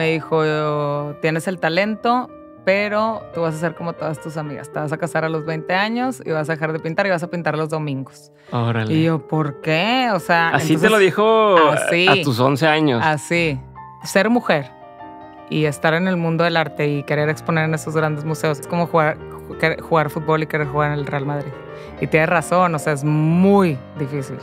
me dijo, tienes el talento, pero tú vas a ser como todas tus amigas. Te vas a casar a los 20 años y vas a dejar de pintar y vas a pintar los domingos. Órale. Y yo, ¿por qué? O sea. Así te lo dijo a tus 11 años. Así. Ser mujer y estar en el mundo del arte y querer exponer en esos grandes museos es como jugar, jugar fútbol y querer jugar en el Real Madrid. Y tienes razón, o sea, es muy difícil.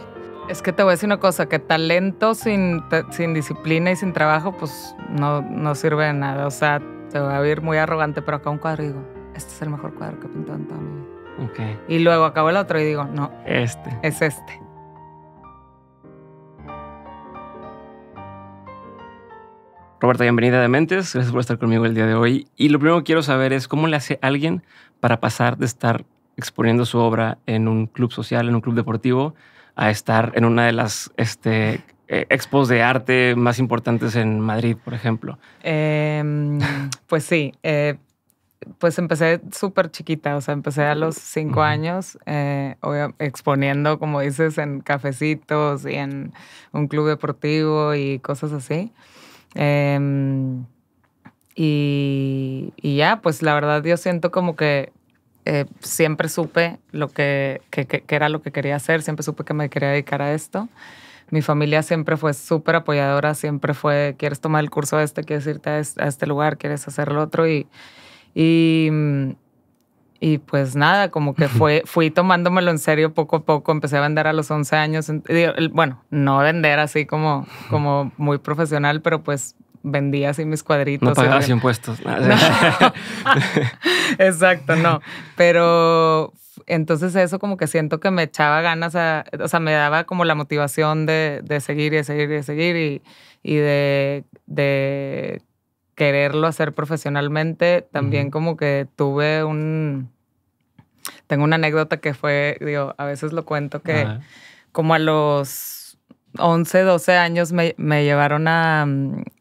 Es que te voy a decir una cosa, que talento sin, sin disciplina y sin trabajo, pues no, sirve de nada. O sea, te voy a ir muy arrogante, pero acá un cuadro y digo, este es el mejor cuadro que he pintado en toda mi vida. Y luego acabo el otro y digo, no, este. Es este. Roberta, bienvenida de Mentes. Gracias por estar conmigo el día de hoy. Y lo primero que quiero saber es cómo le hace alguien para pasar de estar exponiendo su obra en un club social, en un club deportivo, a estar en una de las este, eh, expos de arte más importantes en Madrid, por ejemplo? Em, pues sí, eh, pues empecé súper chiquita, o sea, empecé a los cinco años eh, exponiendo, como dices, en cafecitos y en un club deportivo y cosas así. Em, y, ya, pues la verdad yo siento como que eh, siempre supe lo que, que, era lo que quería hacer, siempre supe que me quería dedicar a esto. Mi familia siempre fue súper apoyadora, siempre fue, quieres tomar el curso este, quieres irte a este, lugar, quieres hacer lo otro. Y, y, y, pues nada, como que fue, fui tomándomelo en serio poco a poco. Empecé a vender a los 11 años. Bueno, no vender así como, como muy profesional, pero pues vendía así mis cuadritos. No pagabas impuestos. Exacto, no. Pero entonces eso como que siento que me echaba ganas, o sea, me daba como la motivación de, seguir y de seguir y de seguir y, de, quererlo hacer profesionalmente. También como que tuve un... Tengo una anécdota que fue, digo, a veces lo cuento que como a los 11, 12 años me llevaron a,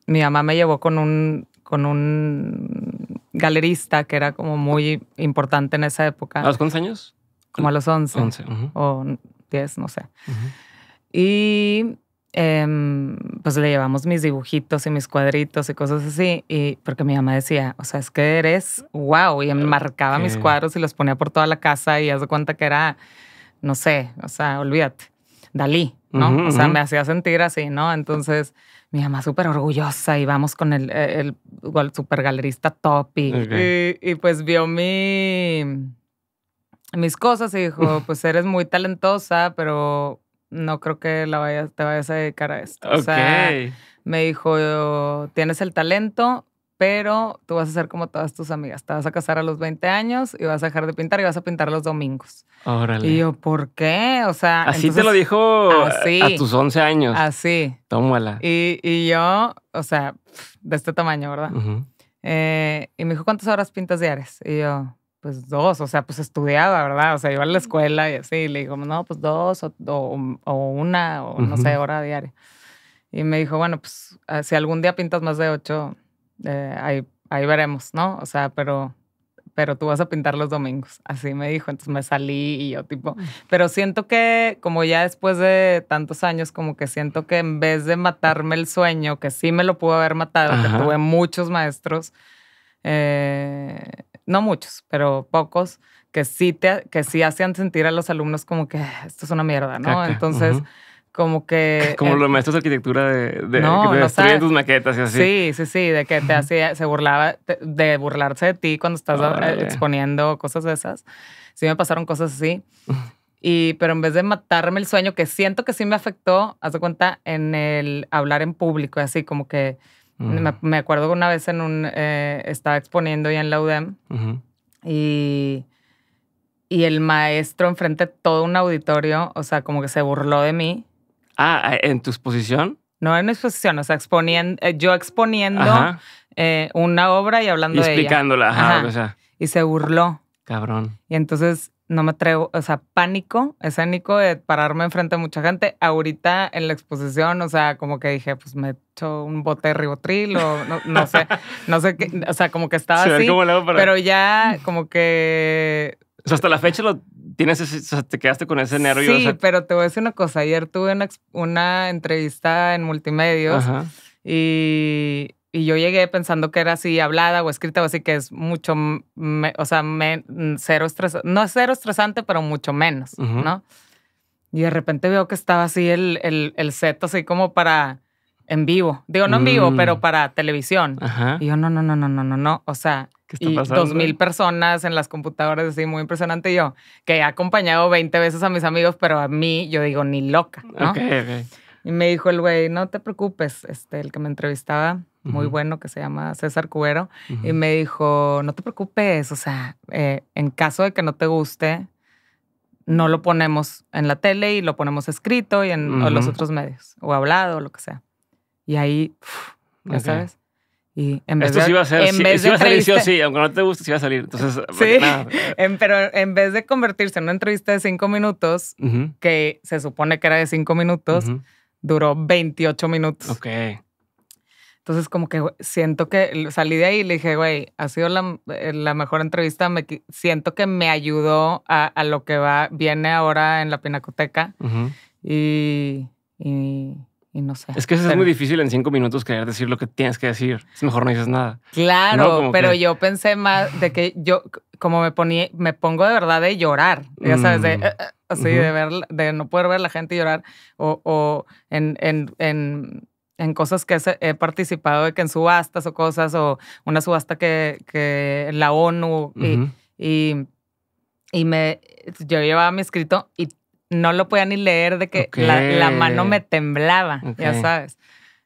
mi mamá me llevó con un, con un galerista que era como muy importante en esa época. ¿A los cuántos años? Como a los 11. 11 O 10, no sé. Y em, pues le llevamos mis dibujitos y mis cuadritos y cosas así. Y porque mi mamá decía, o sea, es que eres wow. Y marcaba mis cuadros y los ponía por toda la casa y hace cuenta que era, no sé, o sea, olvídate, Dalí, ¿no? o sea, me hacía sentir así, ¿no? Entonces mi mamá súper orgullosa y vamos con el, eh, el, super galerista topi y, pues vio mi, mis cosas y dijo, pues eres muy talentosa, pero no creo que la vayas, te vayas a dedicar a esto. O sea, me dijo, tienes el talento, pero tú vas a ser como todas tus amigas. Te vas a casar a los 20 años y vas a dejar de pintar y vas a pintar los domingos. Órale. Y yo, ¿por qué? O sea. Así te lo dijo a tus 11 años. Así. Tómala. Y, yo, o sea, de este tamaño, ¿verdad? Eh, y me dijo, ¿cuántas horas pintas diarias? Y yo, pues dos, o sea, pues estudiaba, ¿verdad? O sea, iba a la escuela y así. Y le digo, no, pues dos o, una o no sé, hora diaria. Y me dijo, bueno, pues ah, si algún día pintas más de ocho eh, ahí, veremos, ¿no? O sea, pero pero tú vas a pintar los domingos. Así me dijo, entonces me salí y yo tipo, mm. pero siento que como ya después de tantos años, como que siento que en vez de matarme el sueño, que sí me lo pudo haber matado, que tuve muchos maestros, eh, no muchos, pero pocos, que sí, te, que sí hacían sentir a los alumnos como que ah, esto es una mierda, ¿no? Entonces como que... Como eh, los maestros de arquitectura de, que te destruyen tus maquetas y así. Sí, sí, sí, de que te hacía, se burlaba, de burlarse de ti cuando estás eh, exponiendo cosas de esas. Sí me pasaron cosas así. Y, pero en vez de matarme el sueño, que siento que sí me afectó, haz de cuenta, en el hablar en público, así como que... me, acuerdo una vez en un, eh, estaba exponiendo ya en la UDEM y y el maestro enfrente de todo un auditorio, o sea, como que se burló de mí Ah, eh, ¿en tu exposición? No, en mi exposición, o sea, exponiendo, eh, yo exponiendo eh, una obra y hablando y de ella. explicándola, O sea. Y se burló. Cabrón. Y entonces no me atrevo, o sea, pánico escénico de pararme enfrente a mucha gente. Ahorita en la exposición, o sea, como que dije, pues me echo un bote de ribotril o no, sé, no sé qué, o sea, como que estaba así. Pero ya como que o sea, hasta la fecha lo tienes, o sea, te quedaste con ese nervio. Sí, pero te voy a decir una cosa. Ayer tuve una, entrevista en multimedios y yo llegué pensando que era así hablada o escrita o así que es mucho, o sea, cero estresante, no es cero estresante, pero mucho menos, ¿no? Y de repente veo que estaba así el, set, así como para en vivo. Digo, no en vivo, mm. pero para televisión. Y yo, no, no, no, no, no, no, no. O sea, y dos mil personas en las computadoras, así muy impresionante yo, que he acompañado 20 veces a mis amigos, pero a mí yo digo ni loca, ¿no? Okay, Y me dijo el güey, no te preocupes, este, el que me entrevistaba, muy bueno, que se llama César Cubero, y me dijo, no te preocupes, o sea, eh, en caso de que no te guste, no lo ponemos en la tele y lo ponemos escrito y en los otros medios, o hablado, o lo que sea. Y ahí, ya sabes. Y en vez Esto sí iba a ser, sí, iba salir sí, aunque no te guste, sí iba a salir. Entonces, sí, pero en vez de convertirse en una entrevista de cinco minutos, que se supone que era de cinco minutos, duró 28 minutos. Ok. Entonces, como que siento que salí de ahí y le dije, güey, ha sido la, eh, mejor entrevista. siento que me ayudó a, lo que va, viene ahora en la pinacoteca. y no sé. Es que eso es muy difícil en cinco minutos querer decir lo que tienes que decir. Es mejor no dices nada. Claro, pero yo pensé más de que yo, como me ponía, me pongo de verdad de llorar, ya sabes, de, mm. eh, eh, así, de, ver, de no poder ver a la gente llorar o, en, en, en en cosas que he participado, de que en subastas o cosas, o una subasta que, que la ONU, y, y, y, me, yo llevaba mi escrito y no lo podía ni leer de que la, mano me temblaba, ya sabes.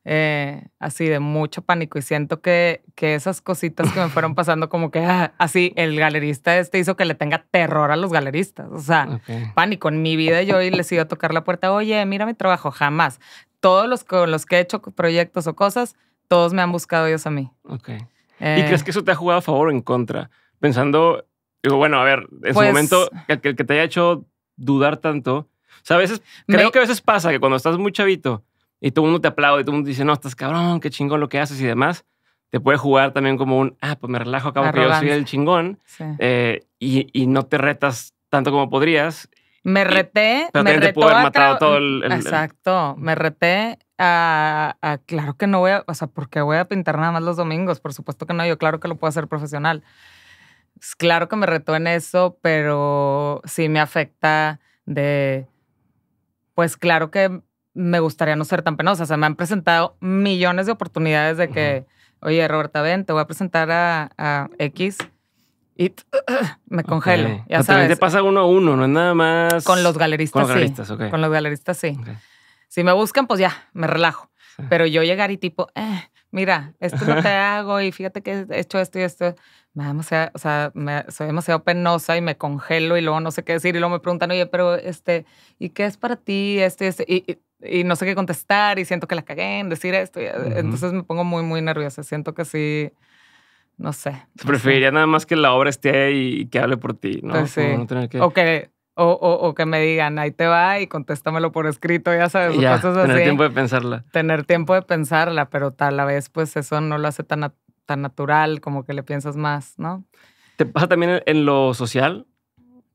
Eh, así de mucho pánico y siento que, que esas cositas que me fueron pasando como que ah, así el galerista este hizo que le tenga terror a los galeristas, o sea, pánico. En mi vida yo les iba a tocar la puerta, oye, mira mi trabajo, jamás. Todos los con los que he hecho proyectos o cosas, todos me han buscado ellos a mí. Ok. ¿Y eh. crees que eso te ha jugado a favor o en contra? Pensando, digo, bueno, a ver, en su pues momento, que, el que te haya hecho dudar tanto. O sea, a veces, creo que a veces pasa que cuando estás muy chavito y todo el mundo te aplaude, todo el mundo dice, no, estás cabrón, qué chingón lo que haces y demás te puede jugar también como un, ah, pues me relajo, acabo que yo soy el chingón eh, y, no te retas tanto como podrías. Me reté, pero me retó todo el, Exacto, me reté a, a, claro que no voy a, o sea, porque voy a pintar nada más los domingos, por supuesto que no, yo claro que lo puedo hacer profesional claro que me retó en eso, pero sí me afecta de, pues claro que me gustaría no ser tan penosa. O sea, me han presentado millones de oportunidades de que, oye, Roberta, ven, te voy a presentar a, X y me congelo. Ya sabes. te pasa uno a uno, no es nada más. Con los galeristas, Con los galeristas, sí. Con los galeristas, sí. Si me buscan, pues ya, me relajo. Pero yo llegar y tipo, eh, mira, esto no te hago y fíjate que he hecho esto y esto me da demasiado, o sea, soy demasiado penosa y me congelo y luego no sé qué decir y luego me preguntan, oye, pero este, ¿y qué es para ti? Este, y, no sé qué contestar y siento que la cagué en decir esto. Eh, entonces me pongo muy, muy nerviosa. Siento que sí, no sé. preferiría nada más que la obra esté ahí y que hable por ti, ¿no? Pues sí. O que... me digan, ahí te va y contéstamelo por escrito, ya sabes, Tener tiempo de pensarla. Tener tiempo de pensarla, pero tal vez pues eso no lo hace tan, natural, como que le piensas más, ¿no? ¿Te pasa también en lo social?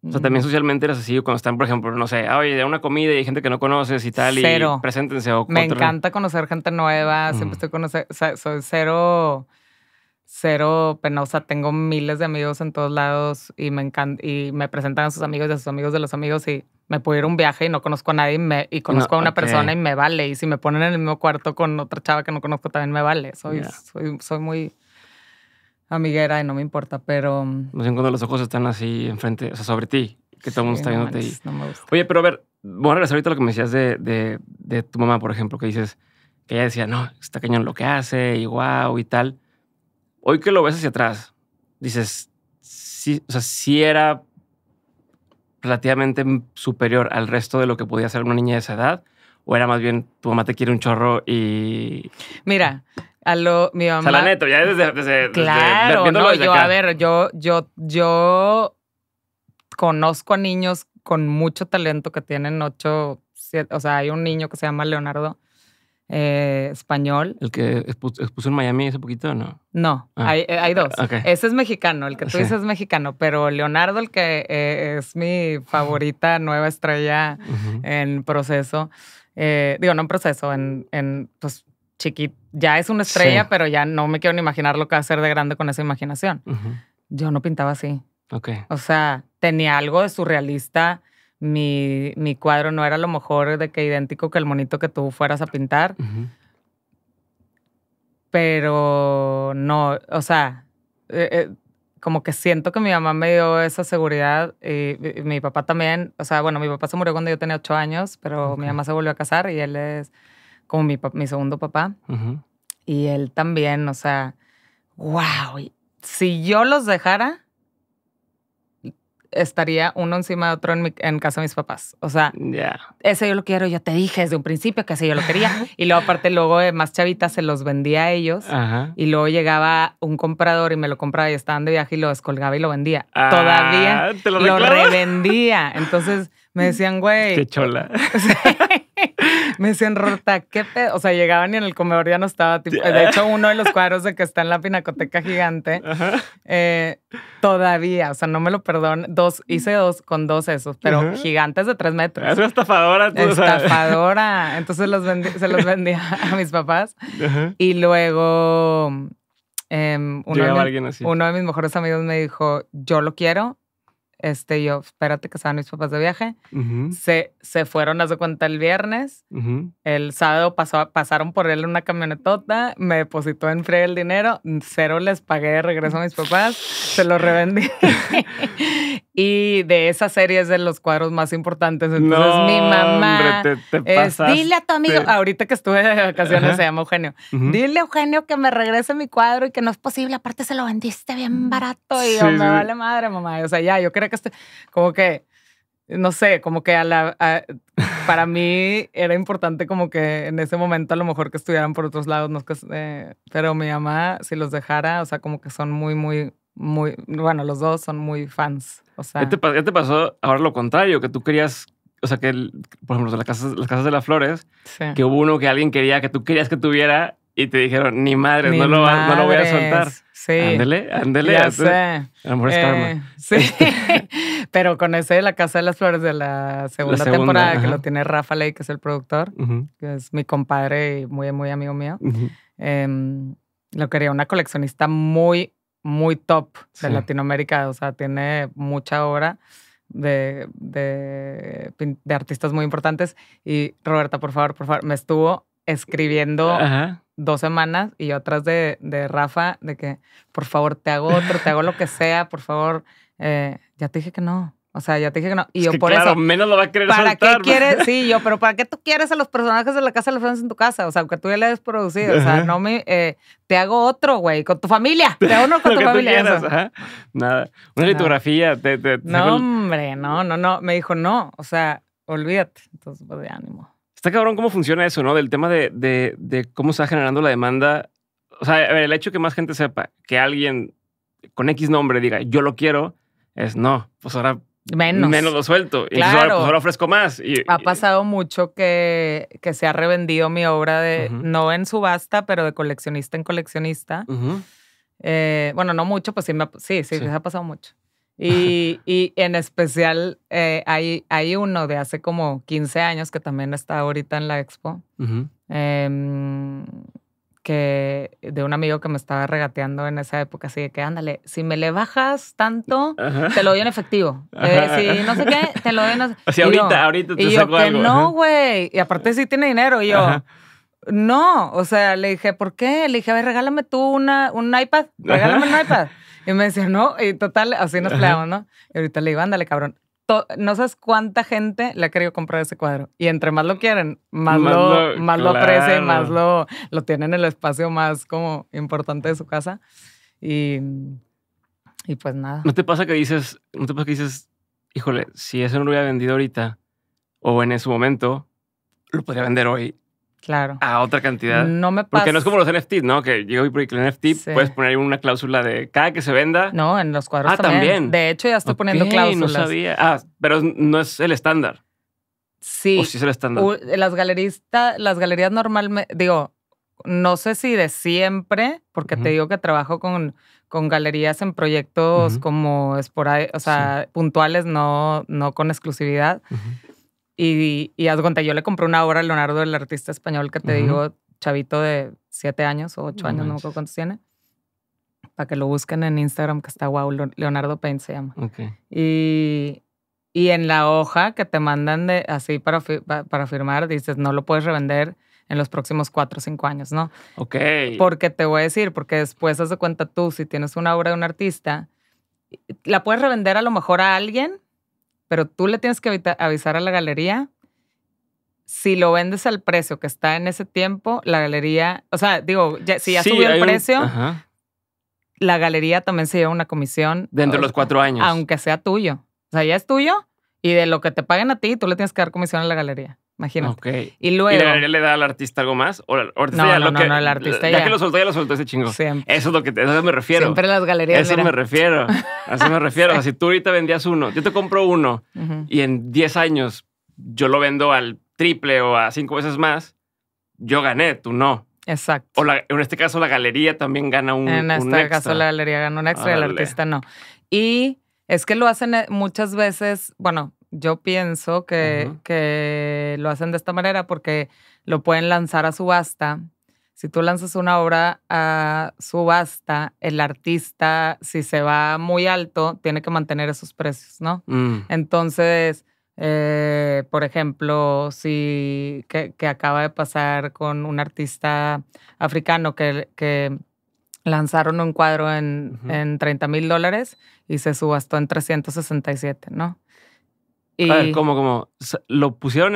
O sea, también mm. socialmente eres así cuando están, por ejemplo, no sé, ah, oye, una comida y gente que no conoces y tal, cero. y preséntense. O Me encanta conocer gente nueva, siempre mm. estoy conociendo, soy cero cero penosa. Tengo miles de amigos en todos lados y me encanta y me presentan a sus amigos y a sus amigos de los amigos y me puedo ir un viaje y no conozco a nadie y, me, y conozco a una persona y me vale. Y si me ponen en el mismo cuarto con otra chava que no conozco también me vale. soy, soy muy amiguera y no me importa, pero... Mm, no sé cuando los ojos están así enfrente, o sea, sobre ti, que todo el mundo está viéndote. ahí. Oye, pero a ver, voy a regresar ahorita lo que me decías de, de, tu mamá, por ejemplo, que dices que ella decía, no, está cañón lo que hace y wow y tal. Hoy que lo ves hacia atrás, dices, sí, o sea, si era relativamente superior al resto de lo que podía hacer una niña de esa edad, o era más bien tu mamá te quiere un chorro y... Mira, a lo, mi mamá. neto, ya desde. claro, no, yo, a ver, yo, yo, yo conozco a niños con mucho talento que tienen ocho, siete, o sea, hay un niño que se llama Leonardo, eh, español. ¿El que expuso, en Miami hace poquito no? No, ah. eh, hay, dos. Ese es mexicano, el que tú dices es mexicano, pero Leonardo, el que eh, es mi favorita nueva estrella en proceso, digo, no en proceso, en, en pues, Chiqui ya es una estrella, pero ya no me quiero ni imaginar lo que va a ser de grande con esa imaginación. Yo no pintaba así. ok O sea, tenía algo de surrealista. Mi, mi, cuadro no era a lo mejor de que idéntico que el monito que tú fueras a pintar. Pero no, o sea, eh, eh, como que siento que mi mamá me dio esa seguridad y, mi papá también. O sea, bueno, mi papá se murió cuando yo tenía ocho años, pero mi mamá se volvió a casar y él es como mi, mi segundo papá. Y él también, o sea, wow. Si yo los dejara, estaría uno encima de otro en, casa de mis papás. O sea, ya ese yo lo quiero, yo te dije desde un principio que ese yo lo quería. y luego aparte luego eh, más chavitas se los vendía a ellos. Y luego llegaba un comprador y me lo compraba y estaban de viaje y lo descolgaba y lo vendía. Ah, Todavía lo, revendía. Entonces me decían, güey. Qué chola. me decían, Rota, qué pedo. O sea, llegaban y en el comedor ya no estaba. de hecho, uno de los cuadros de que está en la pinacoteca gigante, eh, todavía, o sea, no me lo perdón. Dos, hice dos con dos esos, pero gigantes de tres metros. Es estafadora. estafadora. Entonces se los vendía a mis papás. Y luego. Em, uno de mis mejores amigos me dijo, yo lo quiero, este, yo, espérate que estaban mis papás de viaje. se, se fueron, hace su cuenta, el viernes. El sábado pasó, pasaron por él una camionetota, me depositó en frío el dinero, cero les pagué de regreso a mis papás, se lo revendí. y de esa serie es de los cuadros más importantes. Entonces, mi mamá. Hombre, te, te dile a tu amigo, ahorita que estuve de vacaciones, se llama Eugenio. Dile a Eugenio que me regrese mi cuadro y que no es posible. Aparte, se lo vendiste bien barato y me vale madre, mamá. O sea, ya, yo creo que este, como que, no sé, como que para mí era importante como que en ese momento a lo mejor que estuvieran por otros lados, no que, eh, pero mi mamá, si los dejara, o sea, como que son muy, muy, muy, bueno, los dos son muy fans. O sea, te, pasó ahora lo contrario? Que tú querías, o sea, que, por ejemplo, las casas, las casas de las flores, que hubo uno que alguien quería, que tú querías que tuviera y te dijeron, ni madre, no, lo, voy a soltar. Sí. Ándele, ándele. Ya sé. Amor eh, Sí. Pero con ese de La Casa de las Flores de la segunda, temporada, que lo tiene Rafa Ley, que es el productor, que es mi compadre y muy, muy amigo mío, em, lo quería una coleccionista muy, muy top de Latinoamérica. O sea, tiene mucha obra. De, artistas muy importantes y Roberta, por favor, por favor, me estuvo escribiendo Ajá dos semanas y yo atrás de, Rafa de que, por favor, te hago otro, te hago lo que sea, por favor, eh, ya te dije que no. O sea, ya te dije que no. Y yo por claro, eso. menos lo va a querer ¿Para qué quieres? Sí, yo, pero ¿para qué tú quieres a los personajes de la casa de los fans en tu casa? O sea, aunque tú ya le hayas producido. O sea, no me. Eh, te hago otro, güey, con tu familia. Te hago uno con tu familia. Una litografía. Te, no, hombre, no, no, no. Me dijo, no. O sea, olvídate. Entonces, pues de ánimo. Está cabrón cómo funciona eso, ¿no? Del tema de, cómo está generando la demanda. O sea, el hecho que más gente sepa que alguien con X nombre diga yo lo quiero, es no, pues ahora menos, menos lo suelto. Y pues ahora, ofrezco más. ha pasado mucho que, que, se ha revendido mi obra de, no en subasta, pero de coleccionista en coleccionista. Eh, bueno, no mucho, pues sí, sí, sí, sí, se ha pasado mucho. Y, en especial eh, hay, uno de hace como 15 años que también está ahorita en la expo, em, que de un amigo que me estaba regateando en esa época, así de que ándale, si me le bajas tanto, te lo doy en efectivo. Eh, si no sé qué, te lo doy en... efectivo. si ahorita, ahorita te y Que no, güey. Y aparte si tiene dinero. yo... No, o sea, le dije, ¿por qué? Le dije, a ver, regálame tú una, un iPad, regálame un iPad. Y me decía, no, y total, así nos peleamos, ¿no? Y ahorita le digo, ándale, cabrón. no sabes cuánta gente le ha querido comprar ese cuadro. Y entre más lo quieren, más, lo, más lo más lo, lo tienen en el espacio más como importante de su casa. Y, y pues nada. ¿No te pasa que dices, no te pasa que dices, híjole, si eso no lo hubiera vendido ahorita o en ese momento, lo podría vender hoy Claro. A otra cantidad. No me pasa. Porque no es como los NFTs, ¿no? Que yo y el NFT puedes poner una cláusula de cada que se venda. No, en los cuadros ah, también. De hecho, ya estoy poniendo cláusulas. no sabía. Ah, pero no es el estándar. Sí. O sí es el estándar. Las, galeristas, las galerías normalmente, digo, no sé si de siempre, porque te digo que trabajo con, con galerías en proyectos como -huh. o sea, puntuales, no, no con exclusividad. Y, y, haz cuenta, yo le compré una obra a Leonardo, el artista español que te digo, chavito de siete años o ocho años, no me acuerdo cuántos tiene. Para que lo busquen en Instagram, que está wow, Leonardo Payne se llama. Y, y en la hoja que te mandan de, así para, para firmar, dices, no lo puedes revender en los próximos cuatro o cinco años, ¿no? Ok. Porque te voy a decir, porque después, haz de cuenta tú, si tienes una obra de un artista, la puedes revender a lo mejor a alguien, pero tú le tienes que avisar a la galería. Si lo vendes al precio que está en ese tiempo, la galería, o sea, digo, si ya subió el precio, la galería también se lleva una comisión. Dentro de los cuatro años. Aunque sea tuyo. O sea, ya es tuyo y de lo que te paguen a ti, tú le tienes que dar comisión a la galería. Imagínate. Y luego. ¿Y la galería le da al artista algo más? ¿O el artista no, ya no, no, no, el artista ya. Ya que lo soltó, ya lo soltó ese chingo. Eso es lo que me refiero. Siempre las galerías. Eso me refiero. A eso me refiero. si tú ahorita vendías uno, yo te compro uno y en 10 años yo lo vendo al triple o a cinco veces más, yo gané, tú no. Exacto. O en este caso la galería también gana un En este caso la galería gana un extra y el artista no. Y es que lo hacen eh, muchas veces, bueno, yo pienso que, lo hacen de esta manera porque lo pueden lanzar a subasta. Si tú lanzas una obra a subasta, el artista, si se va muy alto, tiene que mantener esos precios, ¿no? Mm. Entonces, eh, por ejemplo, si que, acaba de pasar con un artista africano que, que lanzaron un cuadro en, en 30 mil dólares y se subastó en 367, ¿no? Y... A ver, eh, ¿cómo, Lo pusieron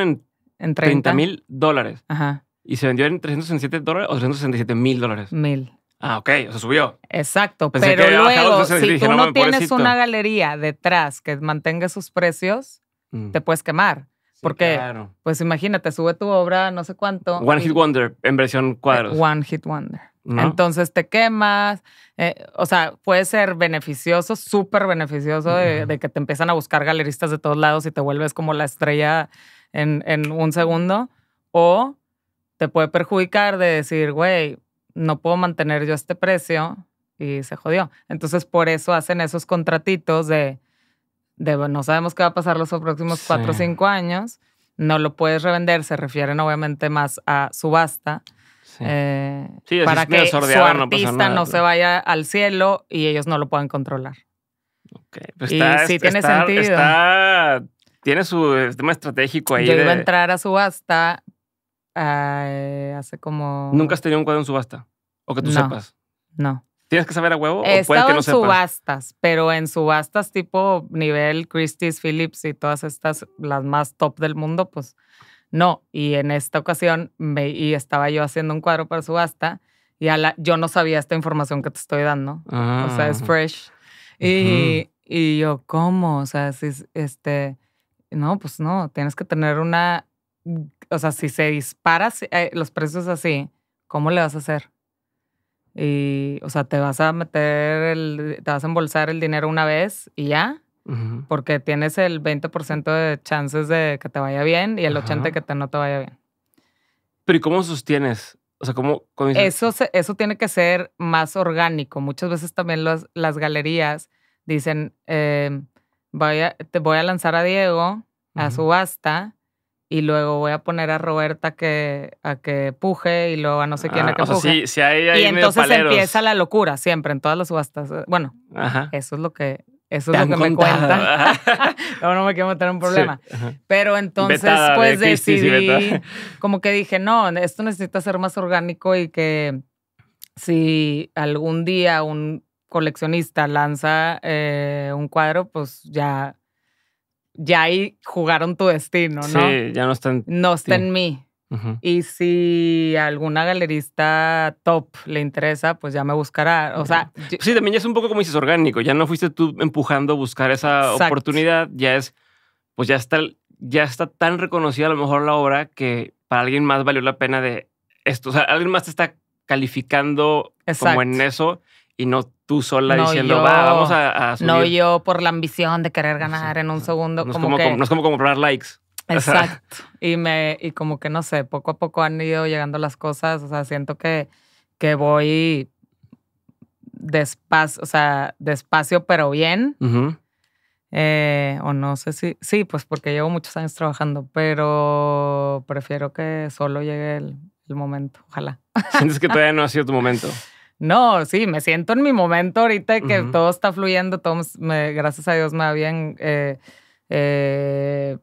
en, 30 mil dólares. Ajá. Y se vendió en 367 dólares o 367 mil dólares. Mil. Ah, ok, o sea, subió. Exacto, pero luego, si tú no, tienes una galería detrás que mantenga sus precios, mm. te puedes quemar. porque, pues imagínate, sube tu obra no sé cuánto. One Hit Wonder en versión eh, cuadros. One Hit Wonder. Entonces te quemas, eh, o sea, puede ser beneficioso, súper beneficioso de, que te empiezan a buscar galeristas de todos lados y te vuelves como la estrella en, un segundo, o te puede perjudicar de decir, güey, no puedo mantener yo este precio y se jodió. Entonces por eso hacen esos contratitos de, no sabemos qué va a pasar los próximos cuatro o cinco años, no lo puedes revender, se refieren obviamente más a subasta eh, para que su artista no, pues. se vaya al cielo y ellos no lo puedan controlar. Pues sí tiene sentido. tiene su tema estratégico ahí. Yo iba a entrar a subasta eh, hace como... ¿Nunca has tenido un cuadro en subasta? ¿O que tú sepas? No. ¿Tienes que saber a huevo? He en subastas, pero en subastas tipo nivel Christie's, Phillips y todas estas, las más top del mundo, pues no, y en esta ocasión me, y estaba yo haciendo un cuadro para subasta y a yo no sabía esta información que te estoy dando. o sea, es ah. fresh. Y, yo, ¿cómo? O sea, si este, no, pues no, tienes que tener una, o sea, si se dispara eh, los precios así, ¿cómo le vas a hacer? Y, o sea, te vas a meter, el, te vas a embolsar el dinero una vez y ya, porque tienes el 20% de chances de que te vaya bien y el 80% de que te, no te vaya bien. Pero ¿y cómo sostienes? O sea, ¿cómo? eso, eso tiene que ser más orgánico. Muchas veces también las galerías dicen, eh, voy a, te voy a lanzar a Diego a subasta y luego voy a poner a Roberta que, a que puje y luego a no sé quién ah, a que puje. y entonces empieza la locura siempre en todas las subastas. Eh, bueno, eso es lo que, eso es lo que me cuenta, no, me quiero meter en un problema. Pero entonces, pues decidí, como que dije, no, esto necesita ser más orgánico y que si algún día un coleccionista lanza eh, un cuadro, pues ya, ya ahí jugaron tu destino, ¿no? Sí, ya no está No está en mí. Y si alguna galerista top le interesa, pues ya me buscará. O sea, pues sí, también ya es un poco como dices orgánico. Ya no fuiste tú empujando a buscar esa oportunidad. Ya es, pues ya está, ya está tan reconocida a lo mejor la obra que para alguien más valió la pena de esto. O sea, alguien más te está calificando como en eso y no tú sola diciendo, va, vamos a, subir. No yo por la ambición de querer ganar en un segundo. No, es como, no es como comprar likes. Exacto. y y como que no sé, poco a poco han ido llegando las cosas. O sea, siento que, que voy despacio, o sea, despacio, pero bien. Eh, o no sé si. Sí, pues porque llevo muchos años trabajando, pero prefiero que solo llegue el, momento. Ojalá. ¿Sientes que todavía no ha sido tu momento? No, sí, me siento en mi momento ahorita que todo está fluyendo, todo me, gracias a Dios me va bien. eh, eh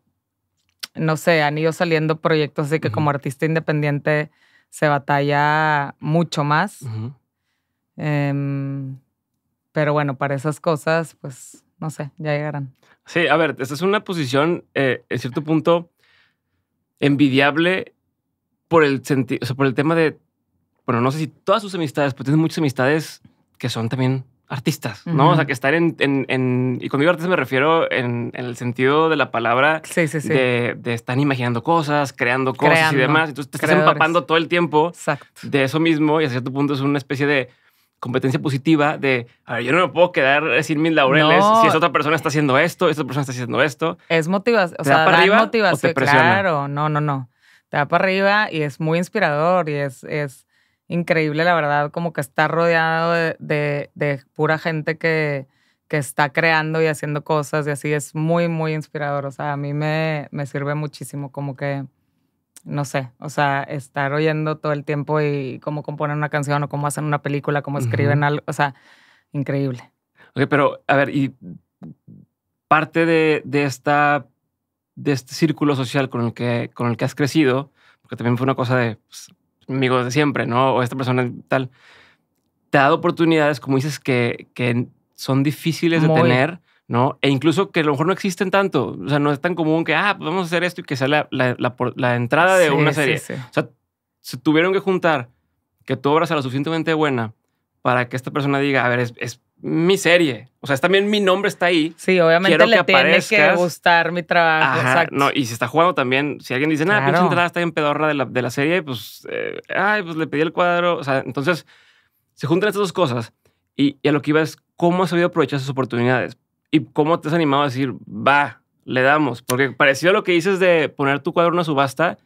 no sé, han ido saliendo proyectos, así que como artista independiente se batalla mucho más. Em, pero bueno, para esas cosas, pues no sé, ya llegarán. Sí, a ver, esta es una posición, eh, en cierto punto, envidiable por el sentido, sea, por el tema de, bueno, no sé si todas sus amistades, pero tiene muchas amistades que son también artistas, ¿no? O sea, que estar en, y con artistas me refiero en, el sentido de la palabra sí, De, estar imaginando cosas, creando cosas y demás. Entonces te estás empapando todo el tiempo de eso mismo y a cierto punto es una especie de competencia positiva de, a ver, yo no me puedo quedar sin mil laureles si esa otra persona está haciendo esto, esta persona está haciendo esto. Es motivación, o sea, para arriba motivación, claro, no, no, no. Te da para arriba y es muy inspirador y es increíble, la verdad, como que está rodeado de, pura gente que, que, está creando y haciendo cosas y así es muy, muy inspirador. O sea, a mí me, sirve muchísimo como que, no sé, o sea, estar oyendo todo el tiempo y cómo componen una canción o cómo hacen una película, cómo escriben algo, o sea, increíble. Ok, pero a ver, y parte de, esta, de este círculo social con el, que, con el que has crecido, porque también fue una cosa de pues, Amigos de siempre, ¿no? O esta persona tal. Te ha dado oportunidades, como dices, que, que son difíciles de tener, ¿no? E incluso que a lo mejor no existen tanto. O sea, no es tan común que, ah, pues vamos a hacer esto y que sea la, entrada de una serie. O sea, se tuvieron que juntar que tu obra sea lo suficientemente buena para que esta persona diga, a ver, es mi serie. O sea, es también mi nombre está ahí. Sí, obviamente le tiene que gustar mi trabajo. No, y si está jugando también, si alguien dice, nada, pinche entrada está en pedorra de la, serie, pues, eh, ay, pues le pedí el cuadro. O sea, entonces se juntan estas dos cosas. Y, y a lo que iba es cómo has sabido aprovechar esas oportunidades y cómo te has animado a decir, va, le damos. Porque parecido a lo que dices de poner tu cuadro en una subasta,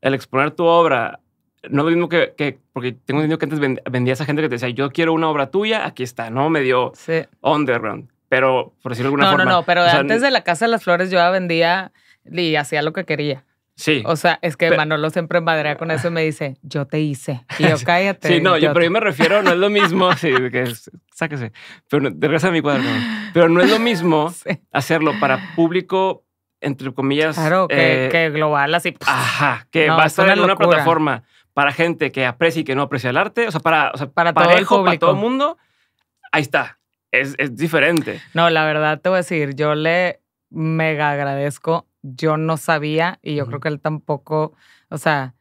el exponer tu obra no es lo mismo que, porque tengo entendido que antes vendías a gente que te decía, yo quiero una obra tuya, aquí está, ¿no? me dio underground, pero por decirlo de alguna forma. No, no, no, pero antes de la Casa de las Flores yo vendía y hacía lo que quería. Sí. O sea, es que Manolo siempre embadrea con eso y me dice, yo te hice. Y yo, cállate. Sí, no, yo, pero yo me refiero, no es lo mismo, sí, que sáquese, pero no, a mi cuaderno. Pero no es lo mismo hacerlo para público, entre comillas. Claro, que, eh, global, así. Pues, ajá, que va a estar en una plataforma para gente que aprecia y que no aprecia el arte, o sea, para, para todo el para todo mundo, ahí está. Es, diferente. No, la verdad te voy a decir, yo le mega agradezco. Yo no sabía y yo creo que él tampoco, o sea,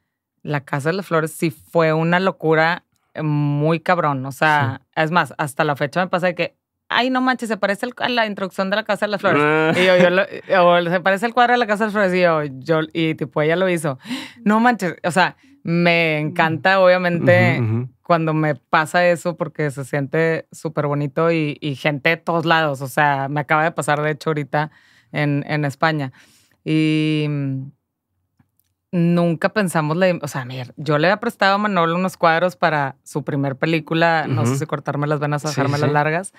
la Casa de las Flores sí fue una locura muy cabrón. O sea, es más, hasta la fecha me pasa que ay, no manches, se parece a la introducción de la Casa de las Flores. Ah. o se parece al cuadro de la Casa de las Flores. Y yo, yo, y tipo, ella lo hizo. No manches, o sea, me encanta, obviamente, cuando me pasa eso porque se siente súper bonito y, gente de todos lados. O sea, me acaba de pasar, de hecho, ahorita en, en España. Y mm, nunca pensamos, o sea, mira, yo le había prestado a Manolo unos cuadros para su primer película, no sé si cortarme las venas o dejarme las largas,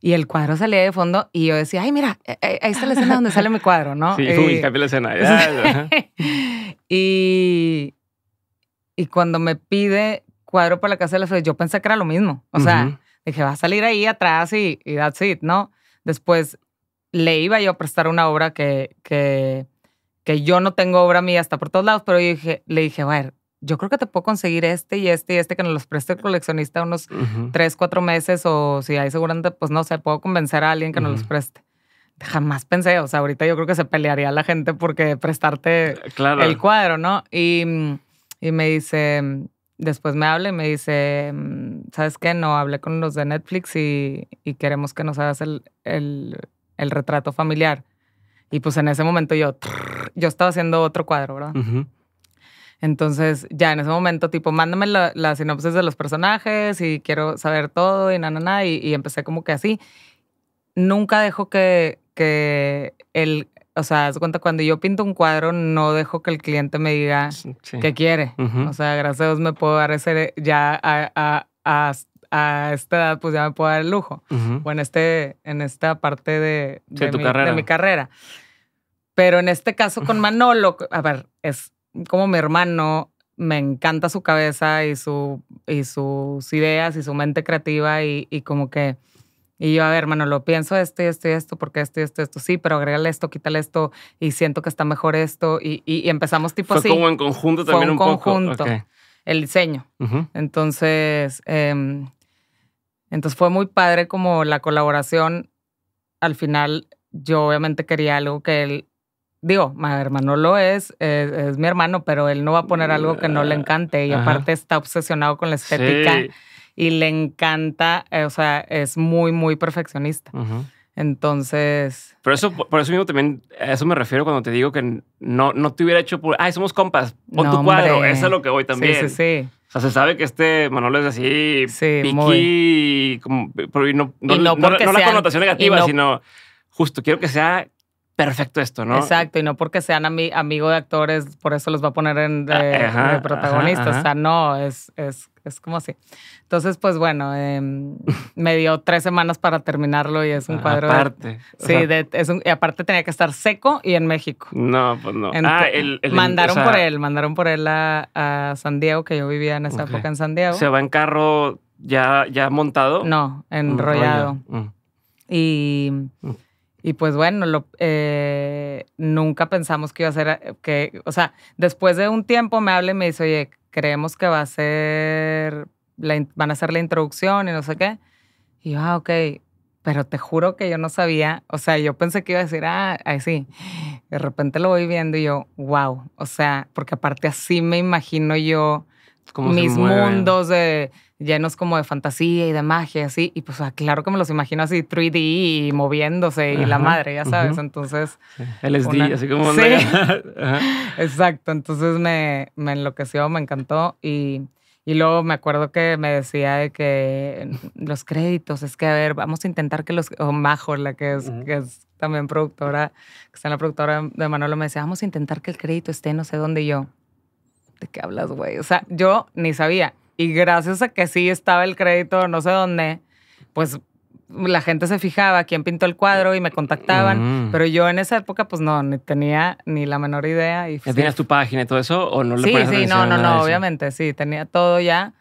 y el cuadro salía de fondo y yo decía, ay, mira, eh, eh, ahí está la escena donde sale mi cuadro, ¿no? Sí, un eh, la escena. y, y cuando me pide cuadro para la casa de la flores, yo pensé que era lo mismo. O sea, dije, va a salir ahí atrás y, that's it, ¿no? Después le iba yo a prestar una obra que, que, que yo no tengo obra mía, hasta por todos lados, pero yo dije, le dije, a ver, yo creo que te puedo conseguir este y este y este que nos los preste el coleccionista unos tres, cuatro meses o si hay seguramente, pues no sé, puedo convencer a alguien que nos los preste. Jamás pensé, o sea, ahorita yo creo que se pelearía la gente porque prestarte eh, el cuadro, ¿no? Y, y me dice, después me habla y me dice, ¿sabes qué? No, hablé con los de Netflix y, y queremos que nos hagas el, el, retrato familiar. Y pues en ese momento yo, yo estaba haciendo otro cuadro, ¿verdad? Entonces, ya en ese momento, tipo, mándame la, sinopsis de los personajes y quiero saber todo y nada na, y, empecé como que así. Nunca dejo que, que el, o sea, haz cuenta, cuando yo pinto un cuadro, no dejo que el cliente me diga qué quiere. O sea, gracias a Dios me puedo dar ese, ya a, a, a, esta edad, pues ya me puedo dar el lujo. O en, este, en esta parte de, de, mi, de mi carrera. Pero en este caso con Manolo, a ver, es como mi hermano, me encanta su cabeza y, su, y sus ideas y su mente creativa y, como que... Y yo, a ver, hermano, lo pienso esto y esto y esto, porque esto y esto y esto, sí, pero agrégale esto, quítale esto, y siento que está mejor esto, y, empezamos tipo Fue así. como en conjunto también un, conjunto, el diseño. Entonces, em, entonces fue muy padre como la colaboración. Al final, yo obviamente quería algo que él digo, no lo es, es, mi hermano, pero él no va a poner algo que no le ah, encante y aparte está obsesionado con la estética y le encanta, eh, o sea, es muy, muy perfeccionista. Entonces. Pero eso, por eso mismo también, a eso me refiero cuando te digo que no, no te hubiera hecho por. Ay, somos compas, pon tu cuadro. Eso es lo que voy también. Sí, sí, sí. O sea, se sabe que este Manolo es así, sí, muy. no, no, la connotación negativa, sino justo quiero que sea perfecto esto, ¿no? Exacto, y no porque sean amigos amigo de actores, por eso los va a poner en de, ah, protagonistas. O sea, no, es, es, como así. Entonces, pues bueno, em, me dio tres semanas para terminarlo y es un ah, cuadro. Aparte. sí, es aparte tenía que estar seco y en México. No, pues no. ah, mandaron por él, mandaron por él a, San Diego, que yo vivía en esa época en San Diego. ¿Se va en carro ya, ya montado? No, enrollado. Mm. Y. Mm. Y pues bueno, eh, nunca pensamos que iba a ser, eh, que, o sea, después de un tiempo me habla y me dice, oye, creemos que va a ser, van a hacer la introducción y no sé qué. Y yo, ah, ok, pero te juro que yo no sabía, o sea, yo pensé que iba a decir, ah, sí. De repente lo voy viendo y yo, wow, o sea, porque aparte así me imagino yo mis mundos de llenos como de fantasía y de magia, así. Y pues ah, claro que me los imagino así 3D y moviéndose y la madre, ya sabes. Entonces... LSD, así como... Sí. Exacto. Entonces me, enloqueció, me encantó. Y, luego me acuerdo que me decía de que los créditos, es que a ver, vamos a intentar que los... O Majo, la que es, es también productora, que está en la productora de Manolo, me decía, vamos a intentar que el crédito esté no sé dónde yo. ¿De qué hablas, güey? O sea, yo ni sabía. Y gracias a que sí estaba el crédito, no sé dónde, pues la gente se fijaba quién pintó el cuadro y me contactaban, mm. pero yo en esa época pues no, ni tenía ni la menor idea. Y, tenías tu página y todo eso o no le Sí, sí, no, no, no, obviamente, sí, tenía todo ya,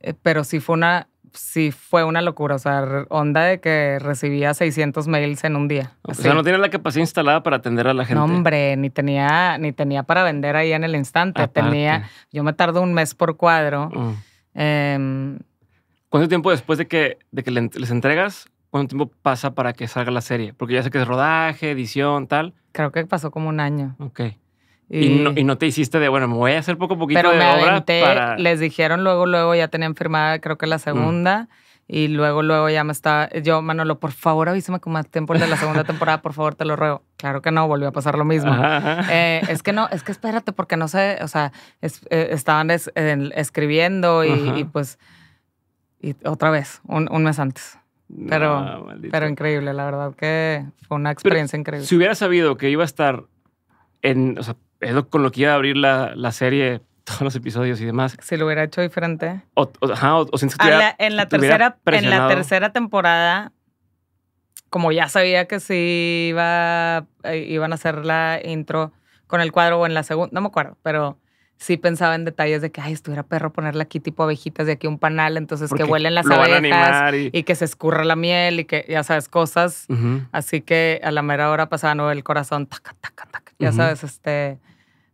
eh, pero sí fue una sí fue una locura. O sea, onda de que recibía 600 mails en un día. O sea, no tiene la capacidad instalada para atender a la gente. No, hombre, ni tenía, ni tenía para vender ahí en el instante. Tenía, yo me tardo un mes por cuadro. Mm. Em, ¿Cuánto tiempo después de que, de que les entregas, cuánto tiempo pasa para que salga la serie? Porque ya sé que es rodaje, edición, tal. Creo que pasó como un año. Ok. Eh, y, no, te hiciste de, bueno, me voy a hacer poco poquito pero de me obra para... Les dijeron luego, luego ya tenían firmada creo que la mm. segunda. Y luego, luego ya me estaba... Yo, Manolo, por favor avísame con más tiempo el de la segunda temporada, por favor, te lo ruego. Claro que no, volvió a pasar lo mismo. Eh, es que no, es que espérate, porque no sé, o sea, eh, estaban escribiendo y, pues... Y otra vez, un, mes antes. Pero, pero increíble, la verdad que fue una experiencia increíble. Si hubiera sabido que iba a estar en, o sea, es lo, con lo que iba a abrir la, la serie todos los episodios y demás. Si lo hubiera hecho diferente. O, ajá, o, o sin la, en, la tercera, en la tercera temporada, como ya sabía que sí iba, eh, iban a hacer la intro con el cuadro o en la segunda, no me acuerdo, pero sí pensaba en detalles de que, ay, estuviera perro ponerle aquí tipo abejitas de aquí un panal, entonces que huelen las abejas y... que se escurra la miel y que, ya sabes, cosas. Así que a la mera hora pasaban el corazón, taca, taca, taca ya sabes, este,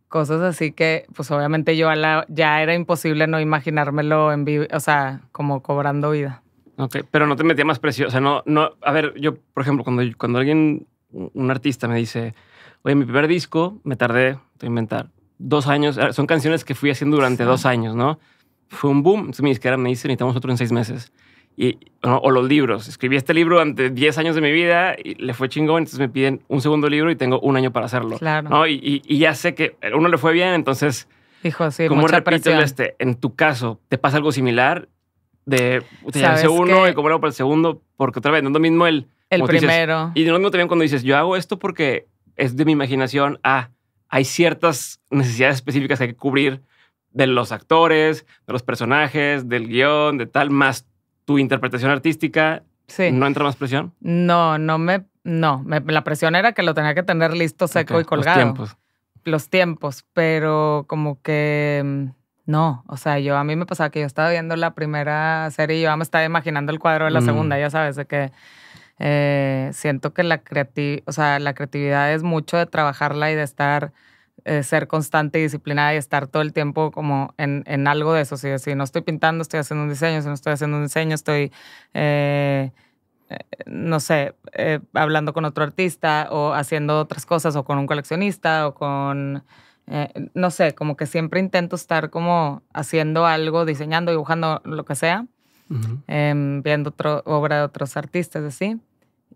cosas así que, pues obviamente yo ya era imposible no imaginármelo en vivo, o sea, como cobrando vida. Ok, pero no te metía más precio, o sea, no, no, a ver, yo, por ejemplo, cuando, cuando alguien, un artista me dice, oye, mi primer disco, me tardé, te inventar, dos años, ah, son canciones que fui haciendo durante dos años, ¿no? Fue un boom, entonces mi disquera me dice, necesitamos otro en seis meses o, los libros. Escribí este libro ante 10 años de mi vida y le fue chingón, entonces me piden un segundo libro y tengo un año para hacerlo. Claro. ¿no? Y, ya sé que uno le fue bien, entonces... como repito este, en tu caso, ¿te pasa algo similar? De utilizarse uno y cómo para el segundo, porque otra vez no es lo mismo el... El primero. y lo mismo también cuando dices, yo hago esto porque es de mi imaginación. Ah, hay ciertas necesidades específicas que hay que cubrir de los actores, de los personajes, del guión, de tal, más tu interpretación artística no entra más presión? No, no me, no, la presión era que lo tenía que tener listo, seco y colgado. Los tiempos. Los tiempos, pero como que mm, no, o sea, yo a mí me pasaba que yo estaba viendo la primera serie y yo me estaba imaginando el cuadro de la mm. segunda, ya sabes, de que eh, siento que la, o sea, la creatividad es mucho de trabajarla y de estar eh, ser constante y disciplinada y estar todo el tiempo como en, en algo de eso. Si, si, no estoy pintando, estoy haciendo un diseño, si no estoy haciendo un diseño, estoy, eh, eh, no sé, hablando con otro artista o haciendo otras cosas o con un coleccionista o con... no sé, como que siempre intento estar como haciendo algo, diseñando, dibujando, lo que sea, em, viendo otra obra de otros artistas, así.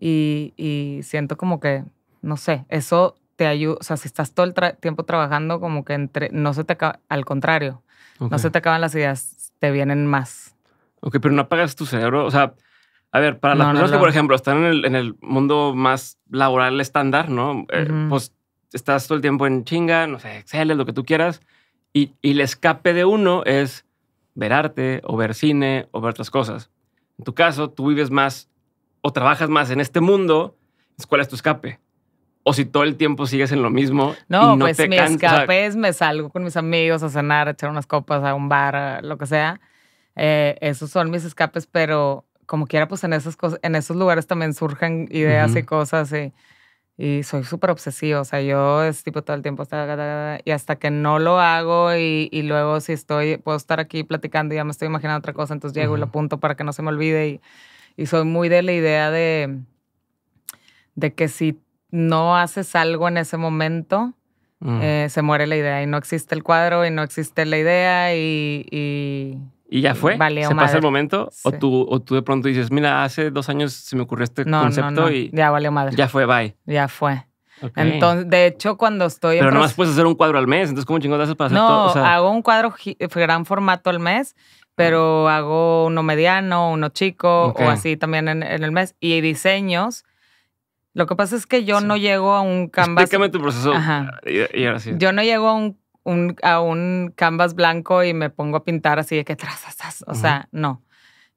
Y, y siento como que, no sé, eso te ayuda, o sea, si estás todo el tiempo trabajando, como que entre, no se te acaba, al contrario, no se te acaban las ideas, te vienen más. Ok, pero no apagas tu cerebro, o sea, a ver, para las personas que, por ejemplo, están en el, mundo más laboral estándar, ¿no? Eh, pues estás todo el tiempo en chinga, no sé, Excel, lo que tú quieras, y, y el escape de uno es ver arte o ver cine o ver otras cosas. En tu caso, tú vives más o trabajas más en este mundo, ¿cuál es tu escape? o si todo el tiempo sigues en lo mismo. No, y no pues te me me salgo con mis amigos a cenar, a echar unas copas, a un bar, lo que sea. Eh, esos son mis escapes, pero como quiera, pues en, esas cosas, en esos lugares también surgen ideas y cosas. Y, soy súper obsesivo. o sea, yo es tipo todo el tiempo, hasta, y hasta que no lo hago y, luego si estoy, puedo estar aquí platicando y ya me estoy imaginando otra cosa, entonces llego y lo apunto para que no se me olvide y, y soy muy de la idea de, de que si no haces algo en ese momento, eh, se muere la idea y no existe el cuadro y no existe la idea y... y, ya fue. se pasa el momento. O, tú, de pronto dices, mira, hace dos años se me ocurrió este concepto y. Ya valió madre. Ya fue, bye. Ya fue. Entonces, de hecho, cuando estoy. Pero en más puedes hacer un cuadro al mes, entonces, ¿cómo chingados haces para hacer no, todo? hago un cuadro gran formato al mes, pero hago uno mediano, uno chico, o así también en, en, el mes. Y diseños, lo que pasa es que yo no llego a un canvas. Explícame tu proceso. Yo no llego a un, canvas blanco y me pongo a pintar así de que trazas. O sea, no.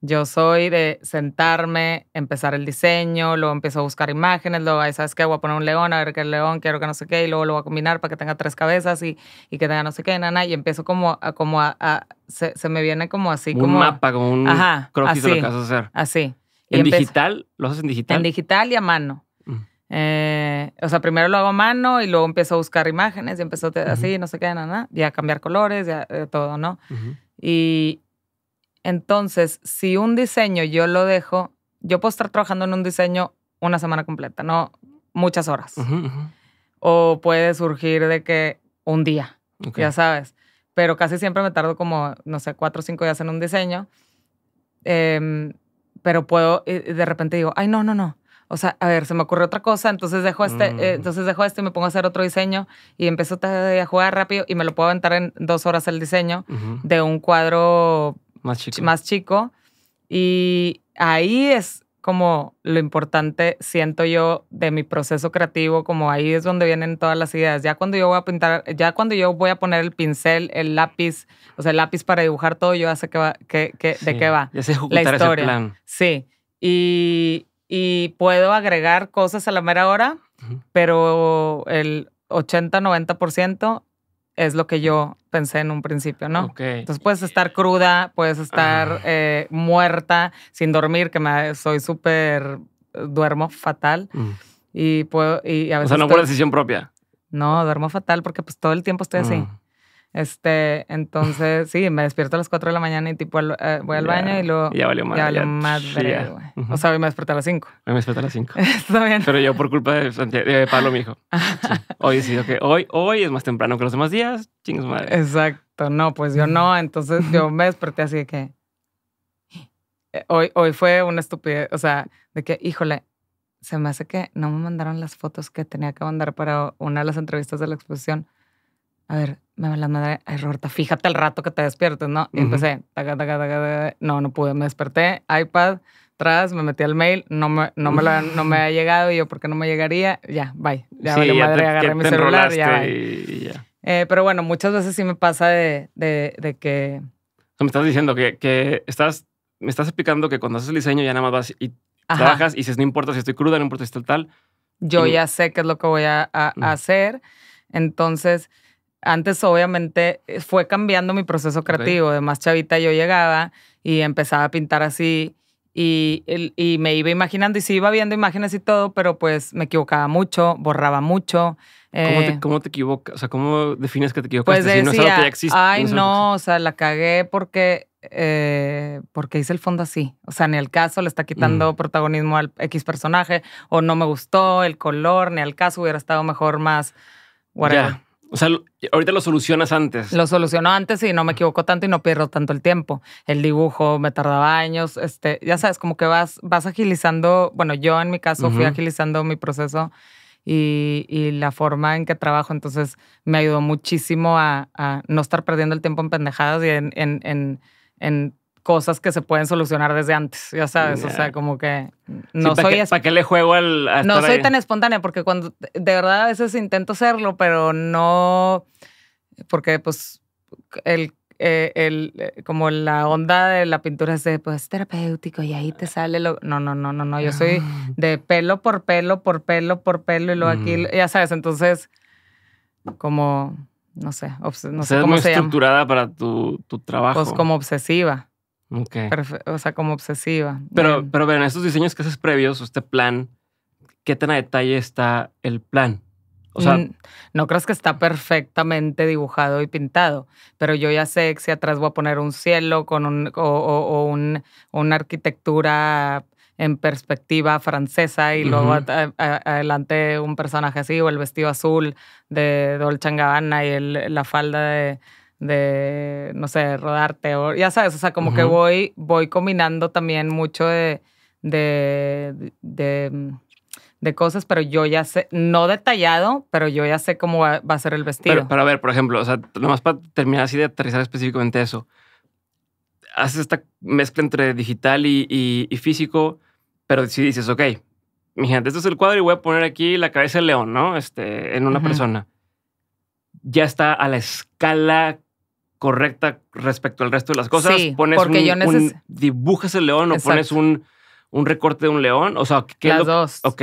Yo soy de sentarme, empezar el diseño, luego empiezo a buscar imágenes, luego, ¿sabes qué? Voy a poner un león, a ver qué león, quiero que no sé qué, y luego lo voy a combinar para que tenga tres cabezas y, y que tenga no sé qué, nana, y empiezo como a, como se, me viene como así, como... Un mapa, como un croquis de lo que vas a hacer. Así. ¿En digital? ¿Lo haces en digital? En digital y a mano. Eh, o sea, primero lo hago a mano y luego empiezo a buscar imágenes y empezó así, no sé qué, nada, ya a cambiar colores, ya eh, todo, ¿no? Y entonces, si un diseño yo lo dejo, yo puedo estar trabajando en un diseño una semana completa, no muchas horas. o puede surgir de que un día, ya sabes. Pero casi siempre me tardo como, no sé, cuatro o cinco días en un diseño. Em, pero puedo, de repente digo, ay, no, no, no, o sea, a ver, se me ocurrió otra cosa, entonces dejo este, eh, mm. entonces dejo este y me pongo a hacer otro diseño y empiezo a jugar rápido y me lo puedo aventar en dos horas el diseño de un cuadro más chico. más chico. Y ahí es como lo importante, siento yo, de mi proceso creativo, como ahí es donde vienen todas las ideas. Ya cuando yo voy a pintar, ya cuando yo voy a poner el pincel, el lápiz, o sea, el lápiz para dibujar todo, yo ya sé que va, que, que, de qué va. la historia. Sí. Y, y puedo agregar cosas a la mera hora, pero el 80-90% es lo que yo pensé en un principio, ¿no? Entonces puedes estar cruda, puedes estar eh, muerta, sin dormir, que me, soy súper, duermo fatal. Mm. Y puedo, y a veces... O sea, no por decisión propia. No, duermo fatal porque pues todo el tiempo estoy así. Mm. Este, entonces, sí, me despierto a las 4 de la mañana y tipo eh, voy al baño y luego. ya valió madre. O sea, hoy me desperté a las 5. me desperté a las 5. Está bien. Pero yo por culpa de, Pablo, mi hijo. Hoy Hoy, hoy es más temprano que los demás días. Chingos madre. Exacto. No, pues yo no. Entonces yo me desperté así de que. Hoy, hoy fue una estupidez. O sea, de que, híjole, se me hace que no me mandaron las fotos que tenía que mandar para una de las entrevistas de la exposición a ver, me va la madre, ay, Roberta, fíjate el rato que te despiertes, ¿no? Y empecé, no, no pude, me desperté, iPad, atrás, me metí al mail, no me, no me, no me ha llegado, y yo, ¿por qué no me llegaría? Ya, bye, ya sí, ya madre, te, agarré mi celular, y ya. Eh, pero bueno, muchas veces sí me pasa de, de, que... me estás diciendo que, que, estás, me estás explicando que cuando haces el diseño ya nada más vas y trabajas y dices, no importa si estoy cruda, no importa si estoy tal. Yo ya sé qué es lo que voy a hacer, entonces antes obviamente eh, fue cambiando mi proceso creativo. además De más chavita yo llegaba y empezaba a pintar así y, me iba imaginando y sí iba viendo imágenes y todo, pero pues me equivocaba mucho, borraba mucho. ¿Cómo, te, eh, equivocas? O sea, ¿cómo defines que te equivocas? Pues decía, si no es que ya existe. Ay, no, o sea, la cagué porque, eh, porque hice el fondo así. O sea, ni al caso le está quitando mm. protagonismo al X personaje, o no me gustó el color, ni al caso hubiera estado mejor más. Whatever. O sea, ahorita lo solucionas antes. Lo soluciono antes y no me equivoco tanto y no pierdo tanto el tiempo. El dibujo me tardaba años, este, ya sabes, como que vas, vas agilizando, bueno, yo en mi caso fui agilizando mi proceso y, la forma en que trabajo, entonces me ayudó muchísimo a, no estar perdiendo el tiempo en pendejadas y en, en, en, en cosas que se pueden solucionar desde antes, ya sabes, o sea, como que no soy... ¿Para qué le juego al... No soy tan espontánea porque cuando, de verdad a veces intento serlo, pero no, porque pues el eh, el, eh, como la onda de la pintura es de, pues, terapéutico y ahí te sale lo... No, no, no, no, no. Yo soy ah. de pelo por pelo, por pelo, por pelo y luego aquí, ya sabes, entonces, como, no sé, no sé cómo es muy estructurada para tu, tu, pues, trabajo. Pues como obsesiva. Okay. o sea, como obsesiva. Pero, Bien. pero ven, estos diseños que haces previos, este plan, ¿qué tan a detalle está el plan? O sea, mm, no crees que está perfectamente dibujado y pintado, pero yo ya sé que si atrás voy a poner un cielo con un, o, una arquitectura en perspectiva francesa y luego adelante un personaje así o el vestido azul de Dolce Gabbana y la falda de, de, no sé, rodarte, o, ya sabes, o sea, como que voy, voy combinando también mucho de, de, mm, de, cosas, pero yo ya sé, no detallado, pero yo ya sé cómo va, a ser el vestido. Pero, a ver, por ejemplo, o sea, nomás para terminar así de aterrizar específicamente eso, haces esta mezcla entre digital y, físico, pero si dices, ok, mi gente, este es el cuadro y voy a poner aquí la cabeza del león, ¿no? Este, en una persona. Ya está a la escala correcta respecto al resto de las cosas. porque yo necesito... dibujas el león o pones un, un, recorte de un león. O sea, ¿qué las dos. Ok.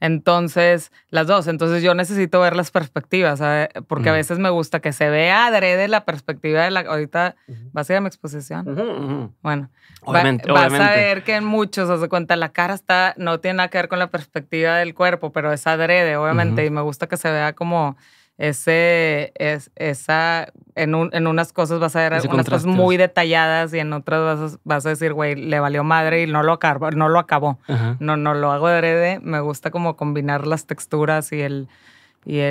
Entonces, las dos. Entonces, yo necesito ver las perspectivas, porque a veces me gusta que se vea adrede la perspectiva de la. Ahorita va a ir a mi exposición. bueno, obviamente, vas a ver que en muchos, hace cuenta, la cara está, no tiene nada que ver con la perspectiva del cuerpo, pero es adrede, obviamente, y me gusta que se vea como ese, es, esa, en, unas cosas vas a ver cosas muy detalladas y en otras vas a, decir, güey, le valió madre y no lo acabó, no lo acabó. No, no lo hago adrede. Me gusta como combinar las texturas y el y eh,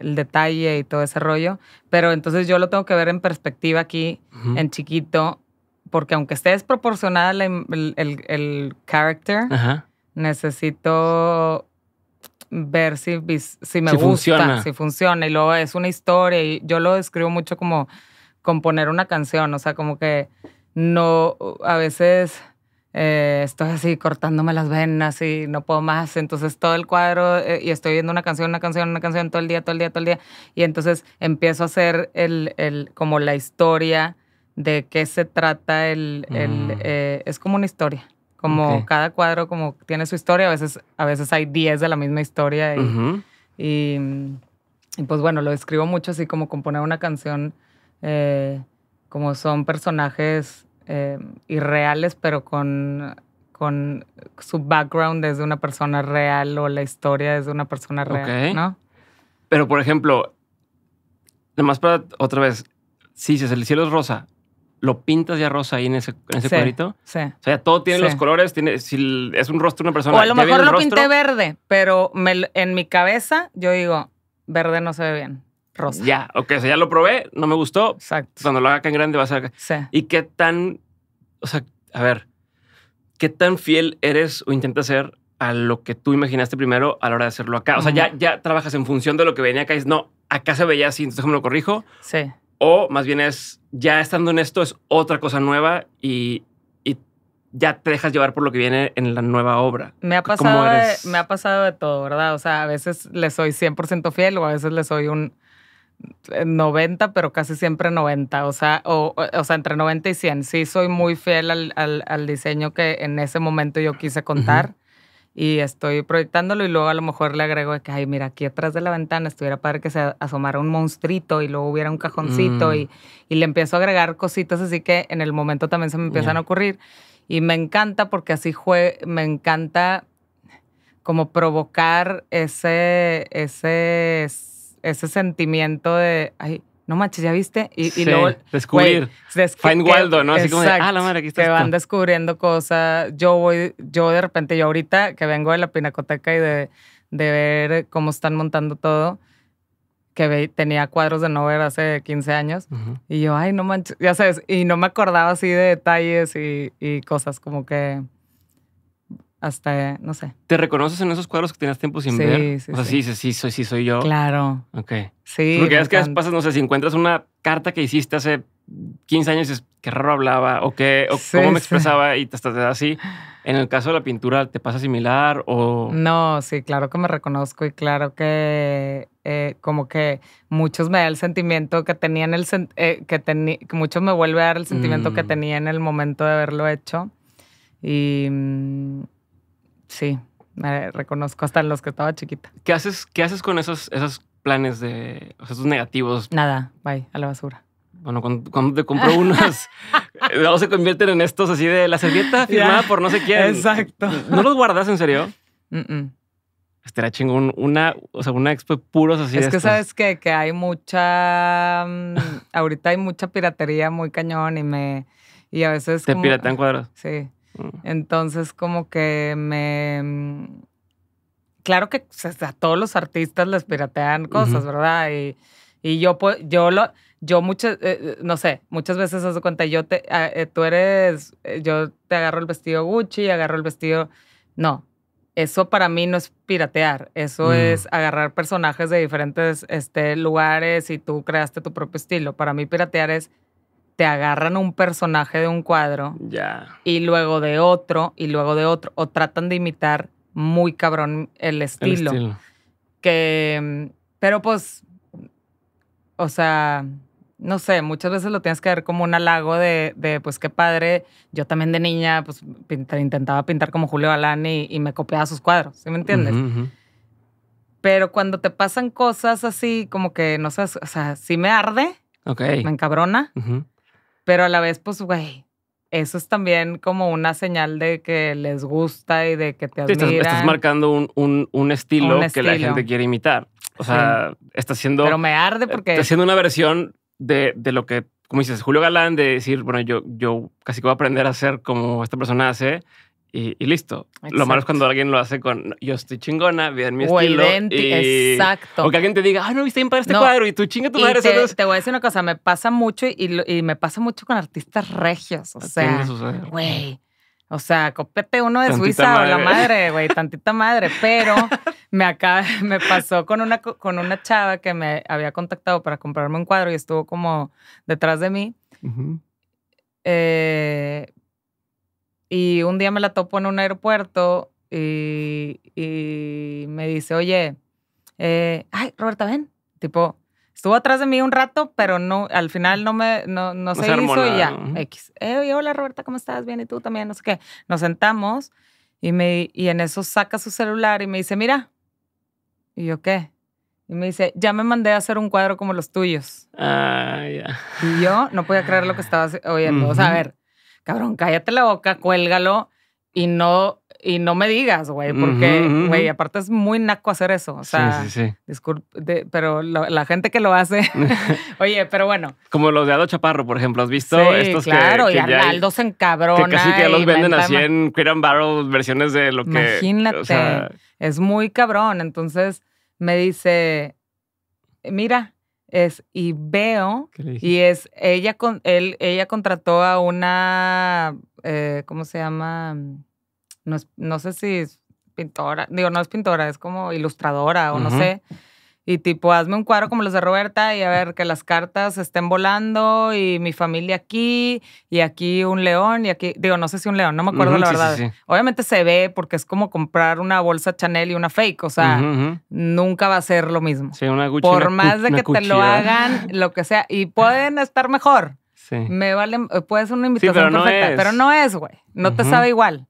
el, detalle y todo ese rollo. Pero entonces yo lo tengo que ver en perspectiva aquí, en chiquito, porque aunque esté desproporcionada el, el, character, necesito ver si, me gusta, si funciona. Y luego es una historia y yo lo describo mucho como componer una canción, o sea, como que no, a veces eh, estoy así cortándome las venas y no puedo más, entonces todo el cuadro eh, y estoy viendo una canción, una canción, una canción todo el día, todo el día, todo el día, y entonces empiezo a hacer el, el como la historia de qué se trata, el, mm. eh, es como una historia. Como cada cuadro como tiene su historia, a veces, a veces hay 10 de la misma historia y, pues bueno, lo escribo mucho así como componer una canción, eh, como son personajes eh, irreales, pero con, con su background desde una persona real o la historia desde una persona real, ¿no? Pero por ejemplo, nada más para otra vez, si sí, el cielo es rosa, lo pintas ya rosa ahí en ese, en ese sí, cuadrito. O sea, todo tiene los colores, tiene, si es un rostro de una persona. O a lo mejor lo pinté verde, pero en mi cabeza yo digo, verde no se ve bien, rosa. Ya, ok, o sea, ya lo probé, no me gustó. Exacto. Cuando lo haga acá en grande va a ser... Sí. ¿Y qué tan, o sea, a ver, qué tan fiel eres o intentas ser a lo que tú imaginaste primero a la hora de hacerlo acá? O sea, ya, ya trabajas en función de lo que venía acá y dices, no, acá se veía así, entonces me lo corrijo. Sí. O más bien es, ya estando en esto, es otra cosa nueva y, ya te dejas llevar por lo que viene en la nueva obra. Me ha pasado, de, me ha pasado de todo, ¿verdad? O sea, a veces le soy 100% fiel o a veces le soy un 90, eh, pero casi siempre 90, o sea, o, sea entre 90 y 100. Sí, soy muy fiel al, diseño que en ese momento yo quise contar y estoy proyectándolo y luego a lo mejor le agrego que, ay, mira, aquí atrás de la ventana estuviera padre que se asomara un monstruito y luego hubiera un cajoncito mm. y, le empiezo a agregar cositas, así que en el momento también se me empiezan a ocurrir. Y me encanta porque así fue. me encanta como provocar ese, ese, ese sentimiento de, ay, no manches, ¿ya viste? Y, luego... Descubrir. Find Waldo, ¿no? Así como de, ah, la madre, aquí está Que van descubriendo cosas. Yo voy, yo de repente, yo ahorita que vengo de la pinacoteca y de, ver cómo están montando todo, que tenía cuadros de ver hace 15 años, y yo, ay, no manches, ya sabes, y no me acordaba así de detalles y cosas como que hasta, no sé. ¿Te reconoces en esos cuadros que tenías tiempo sin ver? Sí, o sea, sí, sí, sí, soy, sí, soy yo. Claro. Ok. Sí. Porque es que pasas, no sé, si encuentras una carta que hiciste hace 15 años y dices, qué raro hablaba, o qué, o cómo me expresaba y hasta te da así. En el caso de la pintura, ¿te pasa similar o...? No, sí, claro que me reconozco y claro que eh, como que muchos me da el sentimiento que tenía en el... Eh, que, que, muchos me vuelve a dar el sentimiento que mm. tenía en el momento de haberlo hecho. Y... Mm, Sí, me reconozco hasta los que estaba chiquita. ¿Qué haces, qué haces con esos, esos planes de esos negativos? Nada, bye, a la basura. Bueno, cuando, te compro unos, eh, luego se convierten en estos así de la servilleta firmada por no sé quién. Exacto. ¿No los guardas en serio? Mm era Estará chingón una, o sea, una expo puros así. Es que sabes que hay mucha, mm, ahorita hay mucha piratería muy cañón y me, y a veces... Te piratan piratean cuadros. Sí. Entonces, como que me. Mm, claro que a todos los artistas les piratean cosas, ¿verdad? Y, y, yo, pues, yo lo. Yo muchas, eh, no sé, muchas veces hace cuenta, yo te, ah, eh, tú eres, eh, yo te agarro el vestido Gucci, agarro el vestido, no, eso para mí no es piratear, eso mm. es agarrar personajes de diferentes este, lugares y tú creaste tu propio estilo. Para mí piratear es te agarran un personaje de un cuadro ya y luego de otro y luego de otro o tratan de imitar muy cabrón el estilo. El estilo. Que, pero pues, o sea, no sé, muchas veces lo tienes que ver como un halago de, pues qué padre. Yo también de niña, pues intentaba pintar como Julio Balán y, me copiaba sus cuadros, ¿sí me entiendes? Pero cuando te pasan cosas así, como que no sé, o sea, sí me arde, me encabrona, pero a la vez, pues, güey, eso es también como una señal de que les gusta y de que te admiran. estás, estás, marcando un, un, un, estilo que la gente quiere imitar. O sea, está haciendo... Pero me arde eh, porque... haciendo una versión de, de, lo que, como dices, Julio Galán, de decir, bueno, yo, yo casi que voy a aprender a hacer como esta persona hace y, listo. Lo malo es cuando alguien lo hace con yo estoy chingona, bien mi o estilo. Y, exacto. O que alguien te diga, ah, no, viste bien para este cuadro y tú chinga tu madre. Sí, te, voy a decir una cosa, me pasa mucho y, me pasa mucho con artistas regios. O sea, güey. O sea, copete uno de Suiza o la madre, güey, tantita madre. Pero me acá me pasó con una, con una chava que me había contactado para comprarme un cuadro y estuvo como detrás de mí. eh, y un día me la topo en un aeropuerto y, me dice, oye, eh, ay, Roberta, ven. Tipo, estuvo atrás de mí un rato, pero no, al final no me, no, se, hizo y ya, X. hola Roberta, ¿cómo estás? Bien, ¿y tú también? No sé qué. Nos sentamos y, me, y en eso saca su celular y me dice, mira. Y yo, ¿qué? Y me dice, ya me mandé a hacer un cuadro como los tuyos. Ah, ya. Y yo no podía creer lo que estaba oyendo. O sea, a ver, cabrón, cállate la boca, cuélgalo y no, y no me digas, güey, porque, güey, aparte es muy naco hacer eso. O sea, sí, Disculpe, pero la gente que lo hace, oye, pero bueno. Como los de Aldo Chaparro, por ejemplo, ¿has visto? Estos claro, que, que y Aldo se encabrona. Que casi que ya los venden así en Queer and Barrel, versiones de lo que... Imagínate, es muy cabrón. Entonces me dice, mira, es y veo y es ella con él ella contrató a una eh, cómo se llama no, sé si es pintora digo no es pintora es como ilustradora o no sé y tipo, hazme un cuadro como los de Roberta y a ver que las cartas estén volando y mi familia aquí y aquí un león y aquí, digo, no sé si un león, no me acuerdo la verdad. Obviamente se ve porque es como comprar una bolsa Chanel y una fake, o sea, nunca va a ser lo mismo. Por más de que te lo hagan, lo que sea, y pueden estar mejor. Sí. Me vale, eh, puede ser una invitación perfecta, pero no es, güey, no te sabe igual.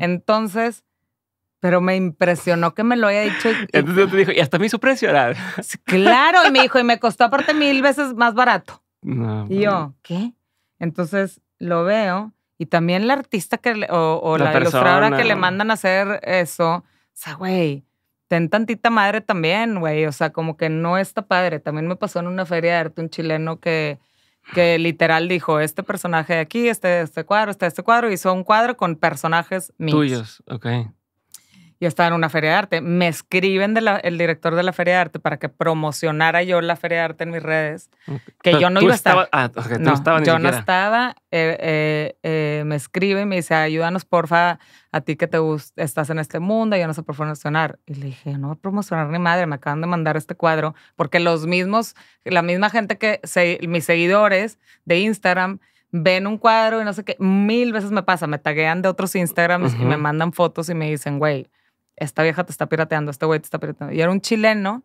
Entonces, pero me impresionó que me lo haya dicho. Entonces yo te dijo, y hasta me hizo presionar. Claro, y me dijo, y me costó aparte mil veces más barato. y yo, ¿qué? Entonces lo veo, y también la artista que, o, la, ilustradora que le mandan a hacer eso, o sea, güey, ten tantita madre también, güey. O sea, como que no está padre. También me pasó en una feria de arte un chileno que, que literal dijo, este personaje de aquí, este este cuadro, este este cuadro, hizo un cuadro con personajes míos. Tuyos, ok yo estaba en una feria de arte. Me escriben de el director de la feria de arte para que promocionara yo la feria de arte en mis redes, que yo no iba a estar. Estaba, ah, yo no estaba. Eh, eh, eh, me escribe me dice, ayúdanos porfa, a ti que te gusta, estás en este mundo, yo no sé promocionar. Y le dije, no voy a promocionar ni madre, me acaban de mandar este cuadro, porque los mismos, la misma gente que, mis seguidores de Instagram, ven un cuadro y no sé qué, mil veces me pasa, me taguean de otros Instagrams y me mandan fotos y me dicen, güey, esta vieja te está pirateando, este güey te está pirateando. Y era un chileno.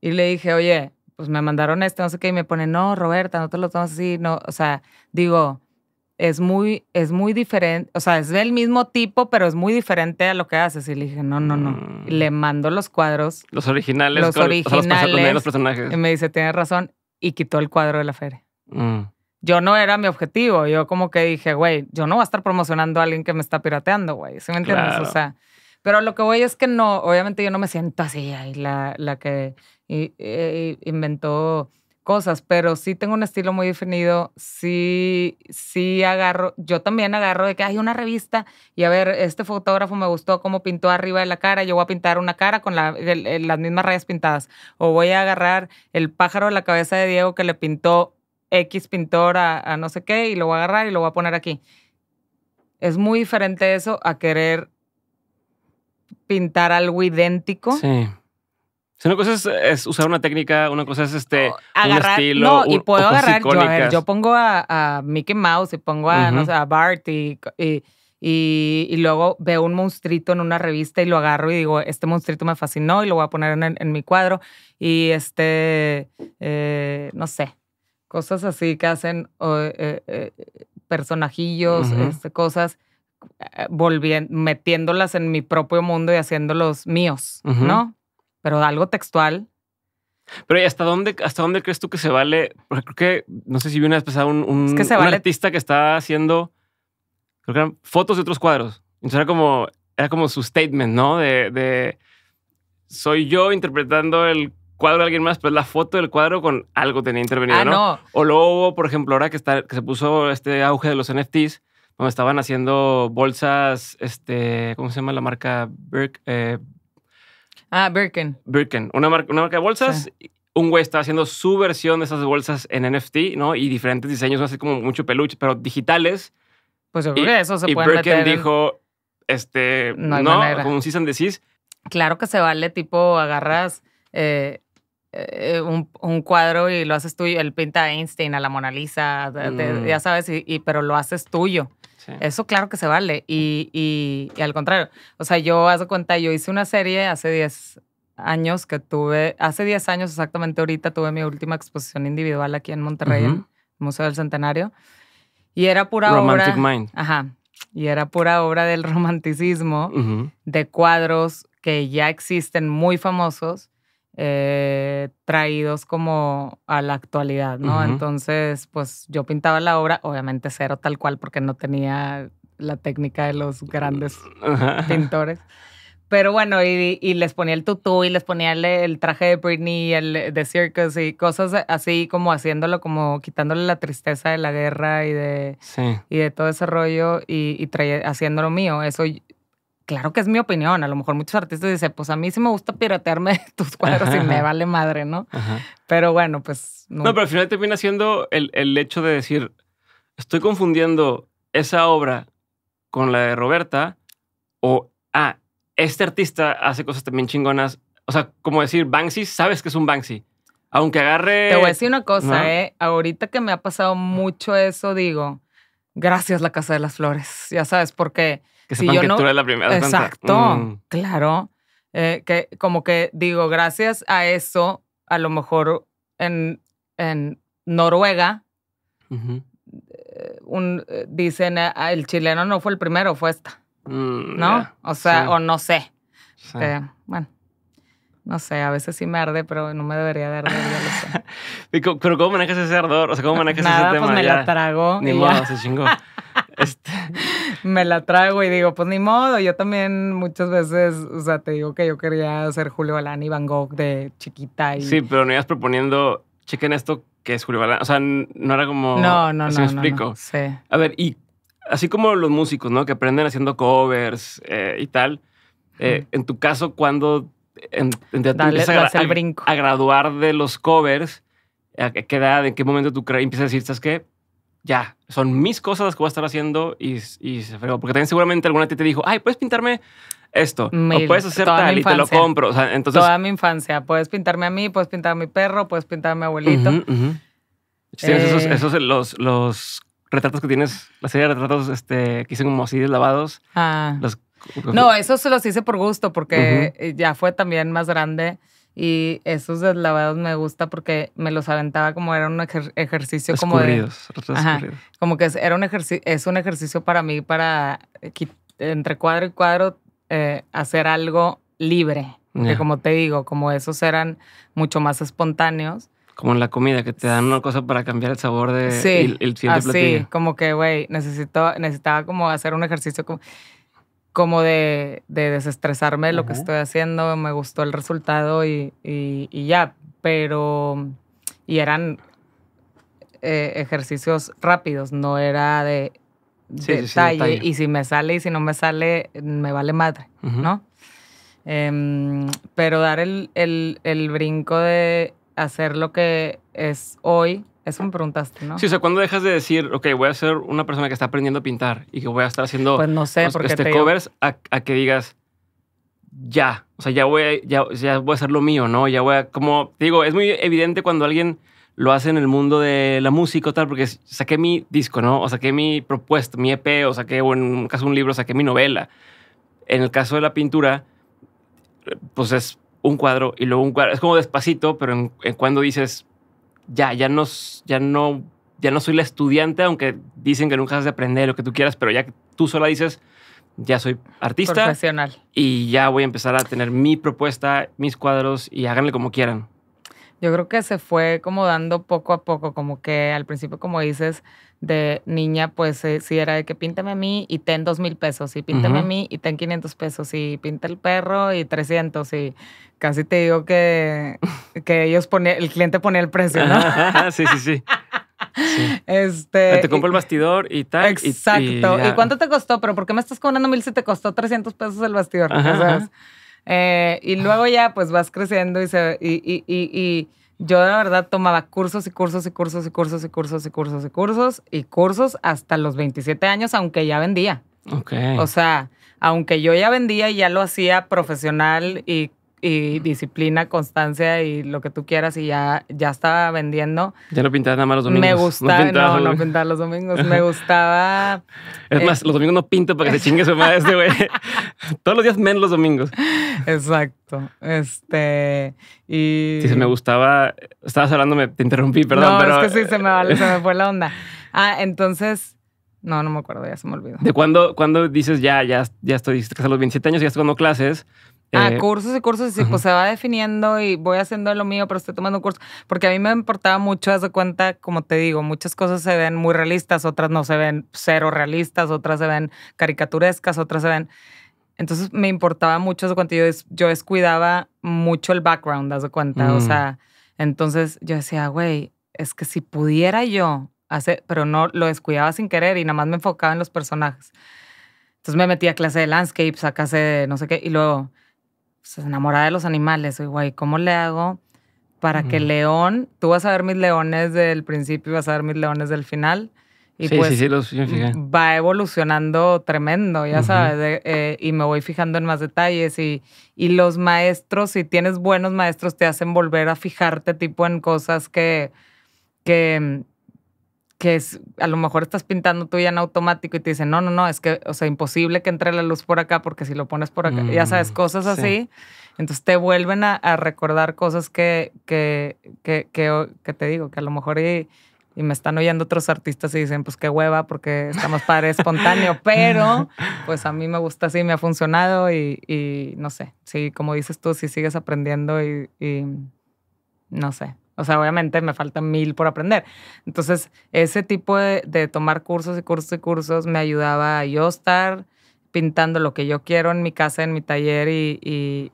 Y le dije, oye, pues me mandaron este, no sé qué. Y me pone, no, Roberta, no te lo tomas así. No, o sea, digo, es muy, es muy diferente. O sea, es del mismo tipo, pero es muy diferente a lo que haces. Y le dije, no, no, no. le mm. mando los cuadros. Los originales. Los originales. los, personajes. Y me dice, tienes razón. Y quitó el cuadro de la feria. Mm. yo no era mi objetivo. Yo como que dije, güey, yo no voy a estar promocionando a alguien que me está pirateando, güey. ¿se me entiendes? O sea, pero lo que voy es que no, obviamente yo no me siento así, la, que eh, inventó cosas, pero sí tengo un estilo muy definido, sí, sí agarro, yo también agarro de que hay una revista y a ver, este fotógrafo me gustó cómo pintó arriba de la cara, yo voy a pintar una cara con las mismas rayas pintadas, o voy a agarrar el pájaro de la cabeza de Diego que le pintó X pintor a, a no sé qué y lo voy a agarrar y lo voy a poner aquí. Es muy diferente eso a querer pintar algo idéntico. Sí. una cosa es, usar una técnica, una cosa es este, oh, un estilo. y puedo agarrar, yo, pongo a, Mickey Mouse y pongo a, Bart y, luego veo un monstruito en una revista y lo agarro y digo, este monstruito me fascinó y lo voy a poner en, mi cuadro. Y este, eh, no sé, cosas así que hacen eh, eh, personajillos, este, cosas eh, volviendo, metiéndolas en mi propio mundo y haciéndolos míos, ¿no? Pero algo textual. Pero ¿y hasta dónde, hasta dónde crees tú que se vale? creo que, no sé si vi una vez un, artista que está haciendo, creo que fotos de otros cuadros. Entonces era como, era como su statement, ¿no? De, soy yo interpretando el cuadro de alguien más, pero la foto del cuadro con algo tenía intervenido, ah, ¿no? O luego, por ejemplo, ahora que, está, que se puso este auge de los NFTs, estaban haciendo bolsas, este, ¿cómo se llama la marca? Eh, ah, Birken. Birken, una, marca, una marca de bolsas. Un güey estaba haciendo su versión de esas bolsas en NFT, ¿no? Y diferentes diseños, así como mucho peluche, pero digitales. Pues yo creo que eso se puede hacer. Birken dijo, este, no, no como un Claro que se vale, tipo, agarras... Eh, eh, un, cuadro y lo haces tuyo. Él pinta a Einstein, a la Mona Lisa, mm. ya sabes, pero lo haces tuyo. Eso claro que se vale. Y, y, al contrario, o sea, yo hace cuenta, yo hice una serie hace 10 años que tuve, hace 10 años exactamente ahorita tuve mi última exposición individual aquí en Monterrey, en Museo del Centenario. Y era pura obra. Ajá. Y era pura obra del romanticismo, de cuadros que ya existen muy famosos eh, traídos como a la actualidad, ¿no? Entonces, pues yo pintaba la obra, obviamente cero tal cual, porque no tenía la técnica de los grandes pintores. Pero bueno, y, les ponía el tutú y les ponía el, traje de Britney, el de circus y cosas así como haciéndolo, como quitándole la tristeza de la guerra y de, y de todo ese rollo y, y haciéndolo mío. Eso claro que es mi opinión. A lo mejor muchos artistas dicen, pues a mí sí me gusta piratearme tus cuadros y me vale madre, ¿no? Pero bueno, pues. No. no. pero al final termina siendo el, el, hecho de decir, estoy confundiendo esa obra con la de Roberta o, ah, este artista hace cosas también chingonas. O sea, como decir, Banksy, sabes que es un Banksy. Aunque agarre. Te voy a decir una cosa, ¿eh? Ahorita que me ha pasado mucho eso, digo, gracias, la Casa de las Flores. Ya sabes, porque. qué que sepan si yo tú eres la primera. Exacto, mm. claro. Eh, que como que digo, gracias a eso, a lo mejor en, en Noruega eh, un, eh, dicen, ah, el chileno no fue el primero, fue esta. Mm, ¿No? O sea, o no sé. bueno. No sé, a veces sí me arde, pero no me debería de arder, lo sé. ¿Pero cómo manejas ese ardor? O sea, ¿cómo manejas ese tema? Pues me la trago. Ni modo, se chingó. Este, me la trago y digo, pues ni modo, yo también muchas veces, o sea, te digo que yo quería ser Julio Balán y Van Gogh de chiquita. Y... Sí, pero no ibas proponiendo, chequen esto que es Julio Balán, o sea, no era como... No, no, así no. no, explico. sí. A ver, y así como los músicos, ¿no? Que aprenden haciendo covers eh, y tal, eh, en tu caso, cuando en, a, graduar de los covers, ¿a qué edad, en qué momento tú empiezas a decir, ¿sabes qué? ya, son mis cosas las que voy a estar haciendo y, se fregó. Porque también seguramente alguna ti te dijo, ay, ¿puedes pintarme esto? o puedes hacer tal y te lo compro. entonces, toda mi infancia. Puedes pintarme a mí, puedes pintar a mi perro, puedes pintar a mi abuelito. ¿Tienes eh. esos, los, los retratos que tienes, la serie de retratos este, que hice como así lavados. Ah. no, esos los hice por gusto porque ya fue también más grande y esos deslavados me gusta porque me los aventaba como era un ejercicio como de, como que era un ejercicio es un ejercicio para mí para entre cuadro y cuadro eh, hacer algo libre como te digo como esos eran mucho más espontáneos como en la comida que te dan una cosa para cambiar el sabor de sí, así, como que güey necesito necesitaba como hacer un ejercicio como como de, desestresarme de lo que estoy haciendo, me gustó el resultado y, ya, pero, y eran eh, ejercicios rápidos, no era de, detalle, y si me sale y si no me sale, me vale madre, ¿no? Em, pero dar el brinco de hacer lo que es hoy, eso me preguntaste, ¿no? Sí, o sea, ¿cuándo dejas de decir, ok, voy a ser una persona que está aprendiendo a pintar y que voy a estar haciendo pues no sé, porque este, covers a, a, que digas, ya, o sea, ya voy, a, ya, ya voy a hacer lo mío, ¿no? Ya voy a, como, digo, es muy evidente cuando alguien lo hace en el mundo de la música o tal, porque saqué mi disco, ¿no? O saqué mi propuesta, mi EP, o saqué, o en un caso un libro, saqué mi novela. En el caso de la pintura, pues es un cuadro y luego un cuadro. Es como despacito, pero en cuando dices, ya, ya no, ya no, ya no soy la estudiante, aunque dicen que nunca has de aprender lo que tú quieras, pero ya tú sola dices, ya soy artista. Profesional. Y ya voy a empezar a tener mi propuesta, mis cuadros y háganle como quieran yo creo que se fue como dando poco a poco, como que al principio, como dices, de niña, pues eh, sí era de que píntame a mí y ten dos mil pesos, y píntame a mí y ten 500 pesos, y pinta el perro y 300, y casi te digo que, que ellos ponen, el cliente pone el precio, ¿no? sí, sí, sí. Este, te compro el bastidor y tal. Exacto. Y, cuánto te costó? ¿Pero por qué me estás cobrando mil si te costó 300 pesos el bastidor? Eh, y luego ya pues vas creciendo y, se, y, y, y, yo de verdad tomaba cursos y cursos y cursos y cursos y cursos y cursos y cursos y cursos hasta los 27 años, aunque ya vendía. O sea, aunque yo ya vendía y ya lo hacía profesional y y disciplina, constancia y lo que tú quieras y ya, ya estaba vendiendo. Ya no pintaba nada más los domingos. Me gustaba, no, no, no los domingos, me gustaba. Es más, eh, los domingos no pinto para que se chingue su madre este güey. Todos los días menos los domingos. Exacto. Este, y... Sí, se me gustaba, estabas hablando, me, te interrumpí, perdón. No, pero... es que sí, se me, vale, se me fue la onda. Ah, entonces... No, no me acuerdo, ya se me olvidó. ¿De cuándo, dices ya, ya, ya estoy a los 27 años, ya estoy dando clases? Ah, eh, cursos y cursos, y pues se va definiendo y voy haciendo lo mío, pero estoy tomando cursos. Porque a mí me importaba mucho, haz de cuenta, como te digo, muchas cosas se ven muy realistas, otras no se ven cero realistas, otras se ven caricaturescas, otras se ven. Entonces me importaba mucho, haz de cuenta, yo, descuidaba mucho el background, haz de cuenta. O sea, mm. entonces yo decía, güey, es que si pudiera yo hacer, pero no lo descuidaba sin querer y nada más me enfocaba en los personajes. Entonces me metí a clase de landscapes, a clase de no sé qué, y luego se pues, enamora de los animales. Güey, ¿cómo le hago para que León, tú vas a ver mis leones del principio y vas a ver mis leones del final? Y pues, va evolucionando tremendo, ya sabes, eh, y me voy fijando en más detalles. Y, y los maestros, si tienes buenos maestros, te hacen volver a fijarte tipo en cosas que, que que es, a lo mejor estás pintando tú ya en automático y te dicen, no, no, no, es que, o sea, imposible que entre la luz por acá porque si lo pones por acá, ya sabes, mm, cosas así. Entonces te vuelven a, recordar cosas que que, te digo, que a lo mejor y, me están oyendo otros artistas y dicen, pues qué hueva porque estamos más padre espontáneo, pero pues a mí me gusta así, me ha funcionado y, no sé, sí, como dices tú, si sigues aprendiendo y no sé, o sea, obviamente me faltan mil por aprender. Entonces, ese tipo de, tomar cursos y cursos y cursos me ayudaba a yo estar pintando lo que yo quiero en mi casa, en mi taller y,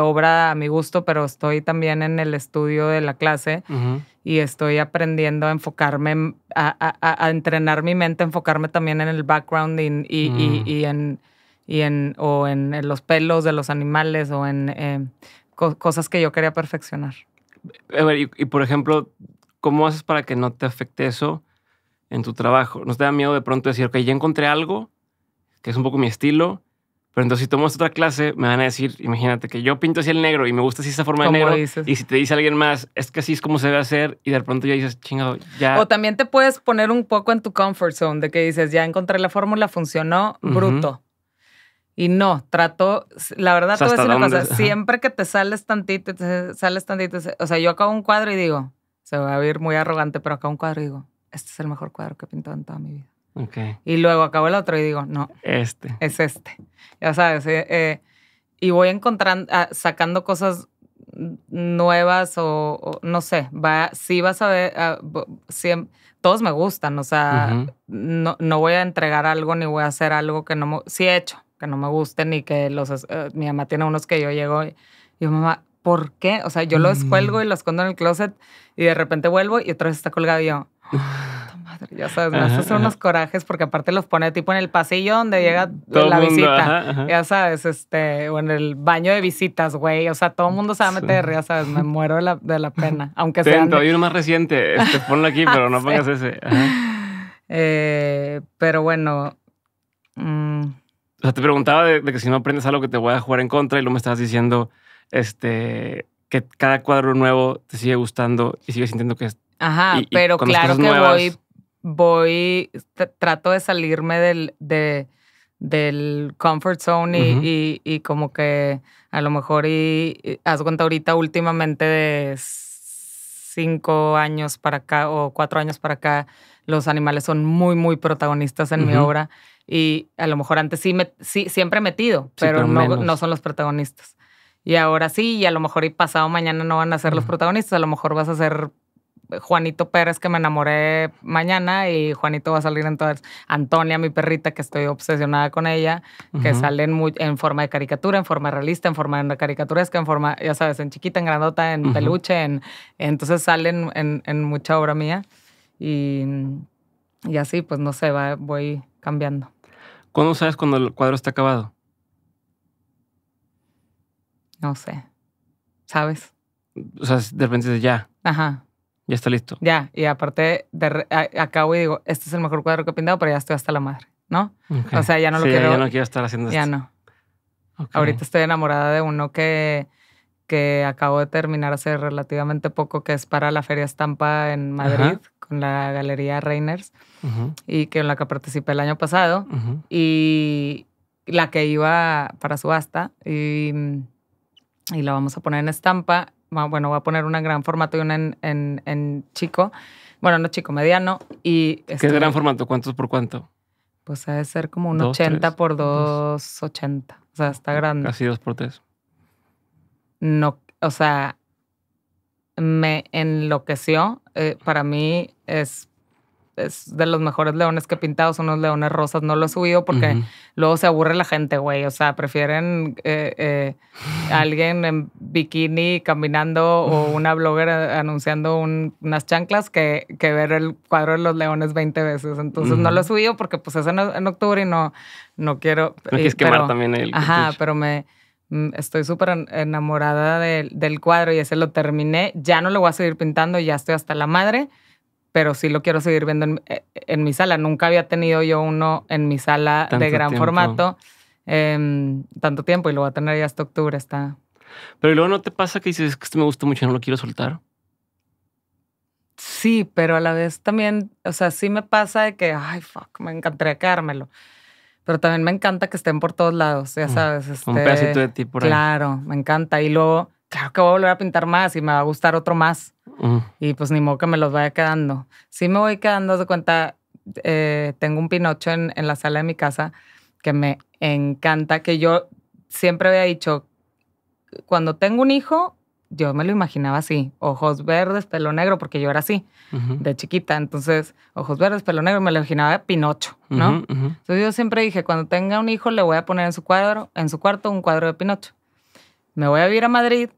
obra a mi gusto, pero estoy también en el estudio de la clase y estoy aprendiendo a enfocarme, a, entrenar mi mente, enfocarme también en el background y, mm. en, o en, los pelos de los animales o en eh, cosas que yo quería perfeccionar. A ver, y, por ejemplo, ¿cómo haces para que no te afecte eso en tu trabajo? ¿No te da miedo de pronto decir, ok, ya encontré algo que es un poco mi estilo? Pero entonces, si tomas otra clase, me van a decir, imagínate que yo pinto así el negro y me gusta así esa forma de negro. Y si te dice alguien más, es que así es como se debe hacer, y de pronto ya dices, chingado, ya. O también te puedes poner un poco en tu comfort zone de que dices, ya encontré la fórmula, funcionó, bruto. Y no, trato, la verdad te voy siempre que te sales tantito, o sea, yo acabo un cuadro y digo, se va a oír muy arrogante, pero acabo un cuadro y digo, este es el mejor cuadro que he pintado en toda mi vida. Y luego acabo el otro y digo, no, este. Es este. Ya sabes, eh, eh, y voy encontrando, ah, sacando cosas nuevas o, no sé, va, sí vas a ver, ah, todos me gustan, o sea, no, no voy a entregar algo ni voy a hacer algo que no, me, he hecho, que no me gusten y que los... Eh, mi mamá tiene unos que yo llego y yo, mamá, ¿por qué? O sea, yo los cuelgo mm. y los escondo en el closet y de repente vuelvo y otra vez está colgado y yo... Ah, madre, ya sabes, me son unos corajes porque aparte los pone tipo en el pasillo donde mm, llega la visita. Ya sabes, este, o en el baño de visitas, güey. O sea, todo el mundo se va a meter, ya sabes, me muero de la, de la pena. Aunque sea. Hay uno más reciente, este, ponlo aquí, pero no pongas ese. Eh, pero bueno. Mm, o sea, te preguntaba de, que si no aprendes algo que te voy a jugar en contra y luego me estabas diciendo este, que cada cuadro nuevo te sigue gustando y sigues sintiendo que es... Ajá, pero claro que voy, voy, trato de salirme del, del comfort zone y, como que a lo mejor y, haz cuenta ahorita últimamente de cinco años para acá o cuatro años para acá, los animales son muy, muy protagonistas en mi obra y a lo mejor antes sí, me, sí siempre metido, pero, no, no, son los protagonistas. Y ahora sí, y a lo mejor y pasado mañana no van a ser los protagonistas, a lo mejor vas a ser Juanito Pérez que me enamoré mañana y Juanito va a salir en todas. Antonia, mi perrita, que estoy obsesionada con ella, que sale en, forma de caricatura, en forma realista, en forma de caricaturesca, en forma, ya sabes, en chiquita, en grandota, en peluche, en, entonces salen en, mucha obra mía y, y así, pues no sé, va, voy cambiando. ¿Cuándo sabes cuando el cuadro está acabado? No sé. ¿Sabes? O sea, de repente dices, ya. Ajá. Ya está listo. Ya, y aparte de, acabo y digo, este es el mejor cuadro que he pintado, pero ya estoy hasta la madre, ¿no? O sea, ya no lo sí, Ya no quiero estar haciendo Ya no. Ahorita estoy enamorada de uno que, que acabo de terminar hace relativamente poco, que es para la Feria Estampa en Madrid, en la Galería Reiners y que en la que participé el año pasado y la que iba para subasta y, y, la vamos a poner en estampa. Bueno, voy a poner una en gran formato y una en, en, chico. Bueno, no chico, mediano. Y ¿Qué este, gran formato? ¿Cuántos por cuánto? Pues debe ser como un 80 por 280. O sea, está grande. así dos por tres No, o sea, me enloqueció. Eh, para mí es, es, de los mejores leones que he pintado, son unos leones rosas. No lo he subido porque luego se aburre la gente, güey. O sea, prefieren eh, eh, alguien en bikini caminando o una blogger anunciando unas chanclas que, ver el cuadro de los leones 20 veces. Entonces no lo he subido porque pues es en, octubre y no, no quiero... No quemar también el... Ajá, pero me Mm, estoy súper enamorada del cuadro y ese lo terminé. Ya no lo voy a seguir pintando, ya estoy hasta la madre, pero sí lo quiero seguir viendo en, eh, mi sala. Nunca había tenido yo uno en mi sala de gran formato em, tanto tiempo y lo voy a tener ya hasta octubre. Está. Pero luego no te pasa que dices que este me gustó mucho y no lo quiero soltar. Sí, pero a la vez también, o sea, sí me pasa de que, ay, fuck, me encantaría quedármelo pero también me encanta que estén por todos lados, ya mm, sabes. Este, un pedacito de ti por ahí. Claro, me encanta. Y luego, claro que voy a volver a pintar más y me va a gustar otro más. Mm. Y pues ni modo que me los vaya quedando. Sí me voy quedando, de cuenta, eh, tengo un pinocho en, en la sala de mi casa que me encanta, que yo siempre había dicho, cuando tengo un hijo, yo me lo imaginaba así, ojos verdes, pelo negro, porque yo era así de chiquita, entonces ojos verdes, pelo negro, me lo imaginaba Pinocho, ¿no? Entonces yo siempre dije, cuando tenga un hijo le voy a poner en su cuadro, en su cuarto un cuadro de Pinocho. Me voy a vivir a Madrid,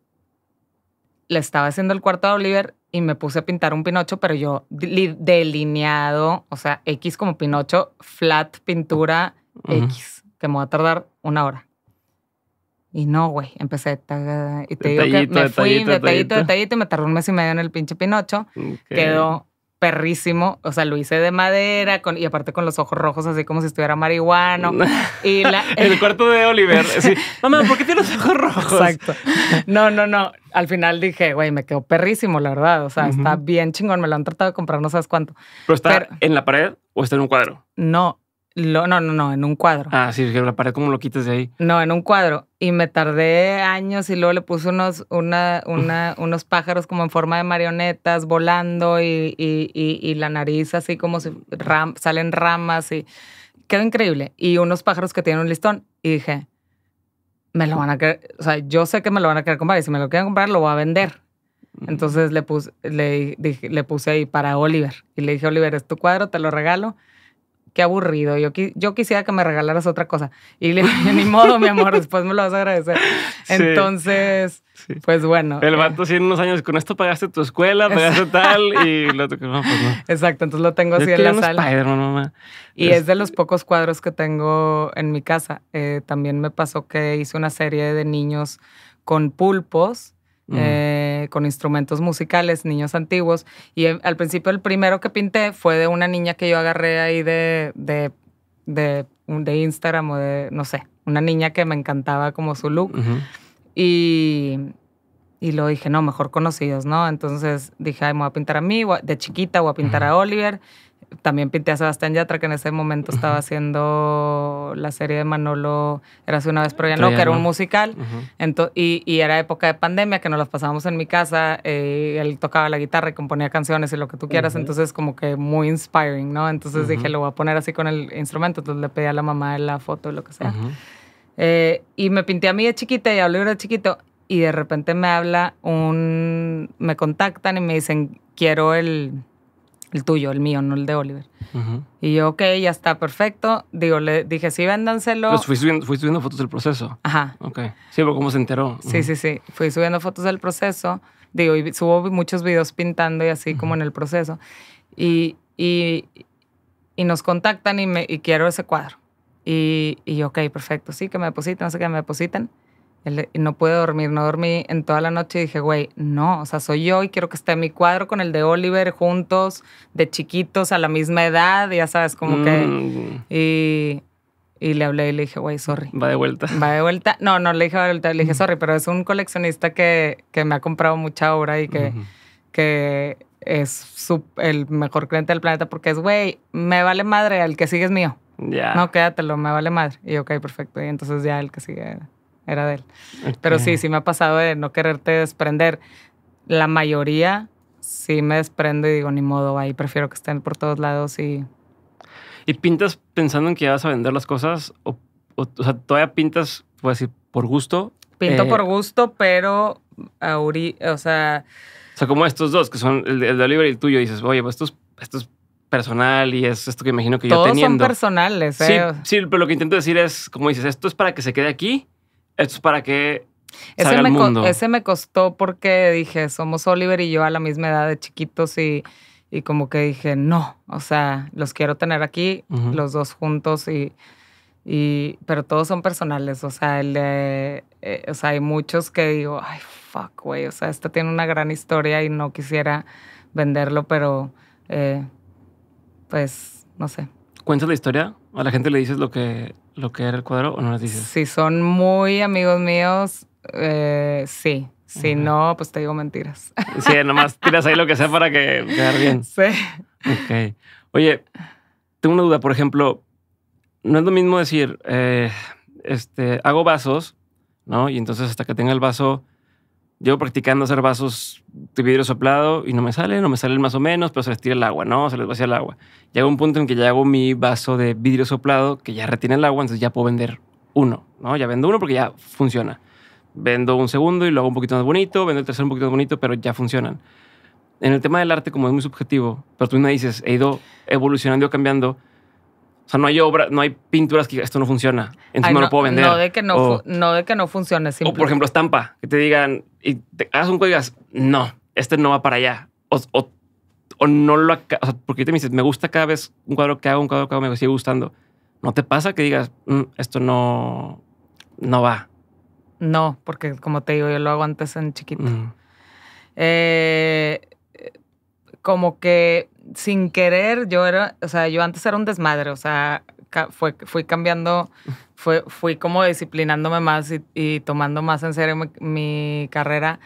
le estaba haciendo el cuarto a Oliver y me puse a pintar un Pinocho, pero yo delineado, o sea, X como Pinocho, flat pintura X, que me va a tardar una hora. Y no, güey, empecé. y te digo que me fui, detallito, detallito, y me tardó un mes y medio en el pinche Pinocho. Quedó perrísimo. O sea, lo hice de madera y aparte con los ojos rojos, así como si estuviera marihuano. y el cuarto de Oliver. Sí. Mamá, ¿por qué tiene los ojos rojos? Exacto. No, no, no. Al final dije, güey, me quedó perrísimo, la verdad. O sea, está bien chingón. Me lo han tratado de comprar, no sabes cuánto. Pero está en la pared o está en un cuadro. No, no, no, no, en un cuadro. Ah, sí, la pared, ¿cómo lo quitas de ahí? No, en un cuadro. Y me tardé años y luego le puse unos, una, unos pájaros como en forma de marionetas volando y, la nariz así como si salen ramas y quedó increíble. Y unos pájaros que tienen un listón. Y dije, me lo van a querer, o sea, yo sé que me lo van a querer comprar y si me lo quieren comprar lo voy a vender. Entonces le puse, le, le puse ahí para Oliver y le dije, Oliver, es tu cuadro, te lo regalo qué aburrido, yo, yo quisiera que me regalaras otra cosa. Y le dije, ni modo, mi amor, después me lo vas a agradecer. Entonces, pues bueno. El eh, vato sí en unos años, con esto pagaste tu escuela, pagaste tal, y lo pues Exacto, entonces lo tengo así en la sala. Y es... de este los pocos cuadros que tengo en mi casa. Eh, también me pasó que hice una serie de niños con pulpos. Eh, con instrumentos musicales, niños antiguos. Y eh, al principio el primero que pinté fue de una niña que yo agarré ahí de, de, de, Instagram o de, no sé, una niña que me encantaba como su look. Y y lo dije, no, mejor conocidos, ¿no? Entonces dije, ay, me voy a pintar a mí, de chiquita voy a pintar a Oliver también pinté a Sebastián Yatra, que en ese momento estaba haciendo la serie de Manolo, era hace una vez, pero ya no, que era un musical. y, era época de pandemia, que nos las pasábamos en mi casa, eh, él tocaba la guitarra y componía canciones y lo que tú quieras, entonces como que muy inspiring, ¿no? Entonces dije, lo voy a poner así con el instrumento, entonces le pedí a la mamá la foto y lo que sea. Eh, y me pinté a mí de chiquita y Luis de chiquito y de repente me habla un, me contactan y me dicen, quiero el el tuyo, el mío, no el de Oliver. Y yo, ok, ya está, perfecto. Digo, le dije, sí, véndanselo. Pues fui subiendo, fotos del proceso. Ajá. Ok. Sí, pero ¿cómo se enteró? Sí, sí, sí. Fui subiendo fotos del proceso. Digo, y subo muchos videos pintando y así como en el proceso. Y, y, y nos contactan y, me, quiero ese cuadro. Y, y yo, ok, perfecto, sí, que me depositen, no sé qué, me depositen. No pude dormir, no dormí en toda la noche y dije, güey, no, o sea, soy yo y quiero que esté mi cuadro con el de Oliver juntos, de chiquitos, a la misma edad, ya sabes, como que... Mm. Y, le hablé y le dije, güey, sorry. Va de vuelta. Va de vuelta. No, no le dije va de vuelta, le dije, sorry, pero es un coleccionista que, que me ha comprado mucha obra y que, que es el mejor cliente del planeta porque es, güey, me vale madre, el que sigue es mío. Ya. No, quédatelo, me vale madre. Y ok, perfecto. Y entonces ya el que sigue era de él. Pero sí, sí me ha pasado de no quererte desprender. La mayoría sí me desprendo y digo, ni modo, ahí prefiero que estén por todos lados y... ¿Y pintas pensando en que ya vas a vender las cosas? ¿O, sea, todavía pintas, pues decir, por gusto? Pinto por eh, gusto, pero Auri, o sea... O sea, como estos dos, que son el, de Oliver y el tuyo, dices, oye, pues esto estos personal y es esto que imagino que yo teniendo. Todos son personales, Sí, eh. sí, pero lo que intento decir es, como dices, esto es para que se quede aquí para que ese me, costó porque dije, somos Oliver y yo a la misma edad de chiquitos y, y como que dije, no, o sea, los quiero tener aquí, los dos juntos y, pero todos son personales, o sea, el, eh, hay muchos que digo, ay, fuck, güey, o sea, esto tiene una gran historia y no quisiera venderlo, pero eh, pues, no sé, cuentas la historia? ¿A la gente le dices lo que, lo que era el cuadro o no les dices? Si son muy amigos míos, eh, sí. Si no, pues te digo mentiras. Sí, nomás tiras ahí lo que sea para que quedar bien. Sí. Ok. Oye, tengo una duda. Por ejemplo, no es lo mismo decir, eh, este, hago vasos, ¿no? Y entonces hasta que tenga el vaso Llevo practicando hacer vasos de vidrio soplado y no me salen, no me salen más o menos, pero se les tira el agua, ¿no? Se les vacía el agua. Llega un punto en que ya hago mi vaso de vidrio soplado que ya retiene el agua, entonces ya puedo vender uno, ¿no? Ya vendo uno porque ya funciona. Vendo un segundo y lo hago un poquito más bonito, vendo el tercero un poquito más bonito, pero ya funcionan. En el tema del arte, como es muy subjetivo, pero tú me dices, he ido evolucionando, cambiando, sea, no hay obra, no hay pinturas que esto no funciona, entonces no, lo puedo vender. No de que no, no, de que no funcione. O por ejemplo, estampa, que te digan y te hagas un cuadro y digas, no, este no va para allá. O, no lo, o sea, porque te me dices, me gusta cada vez un cuadro que hago, un cuadro que hago, me sigue gustando. ¿No te pasa que digas, mm, esto no, no va? No, porque como te digo, yo lo hago antes en chiquito. Eh, como que sin querer, yo era, o sea, yo antes era un desmadre, o sea, fue, fui cambiando, fui como disciplinándome más y, tomando más en serio mi, carrera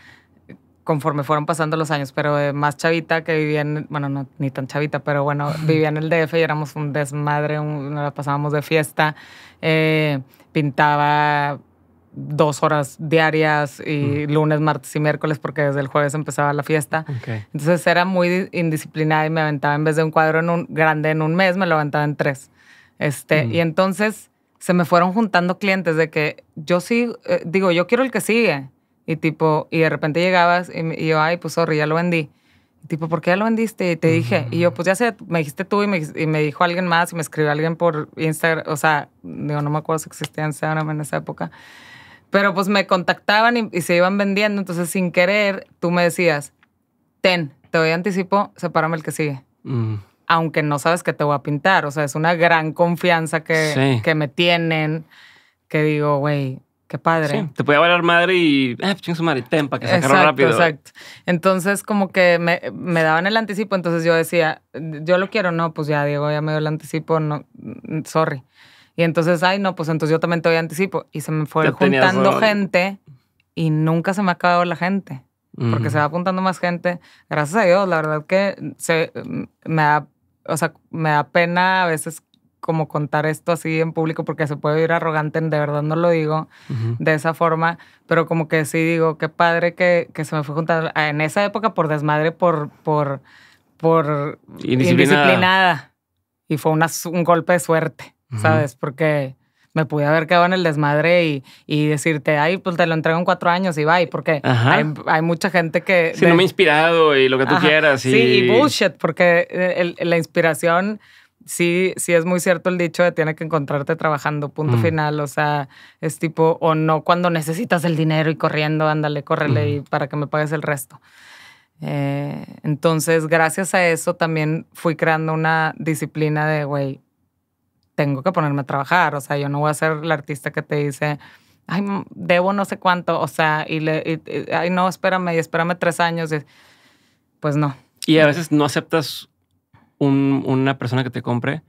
conforme fueron pasando los años, pero más chavita que vivía en, bueno, no, ni tan chavita, pero bueno, vivía en el DF y éramos un desmadre, nos la pasábamos de fiesta, eh, pintaba dos horas diarias y lunes, martes y miércoles porque desde el jueves empezaba la fiesta. Entonces era muy indisciplinada y me aventaba en vez de un cuadro en un, grande en un mes, me lo aventaba en tres. Este, mm. Y entonces se me fueron juntando clientes de que yo sí, eh, digo, yo quiero el que sigue. Y tipo, y de repente llegabas y, yo, ay, pues sorry, ya lo vendí. Y tipo, ¿por qué ya lo vendiste? Y te dije, y yo, pues ya sé, me dijiste tú y me, y me, dijo alguien más y me escribió alguien por Instagram, o sea, digo, no me acuerdo si existía Instagram en esa época. Pero pues me contactaban y, se iban vendiendo, entonces sin querer tú me decías, ten, te doy anticipo, sepárame el que sigue. Mm. Aunque no sabes que te voy a pintar, o sea, es una gran confianza que, me tienen, que digo, güey, qué padre. Sí, te podía valer madre y, ah, eh, pues, ching su madre, ten, para que se exacto, rápido. Exacto, entonces como que me, daban el anticipo, entonces yo decía, yo lo quiero, no, pues ya Diego ya me dio el anticipo, no, mm, sorry. Y entonces, ay, no, pues entonces yo también te a anticipo. Y se me fue juntando gente y nunca se me ha acabado la gente. Porque se va apuntando más gente. Gracias a Dios, la verdad que se, mm, me da, pena a veces como contar esto así en público porque se puede ir arrogante, de verdad no lo digo de esa forma, pero como que sí digo, qué padre que, se me fue juntando en esa época por desmadre, por, por, por indisciplinada. Y fue un golpe de suerte. ¿sabes? Porque me pude haber quedado en el desmadre y, decirte, ay, pues te lo entrego en cuatro años y bye, porque hay, mucha gente que... Si no me he inspirado y lo que tú quieras. Sí, y bullshit, porque eh, la inspiración, sí, sí es muy cierto el dicho de tiene que encontrarte trabajando, punto mm. final, o sea, es tipo, o no cuando necesitas el dinero y corriendo, ándale, córrele y para que me pagues el resto. Eh, entonces, gracias a eso también fui creando una disciplina de, güey, tengo que ponerme a trabajar, o sea, yo no voy a ser la artista que te dice, ay, debo no sé cuánto, o sea, y, le, ay, no, espérame, y espérame tres años, pues no. Y a veces no aceptas una persona que te compre.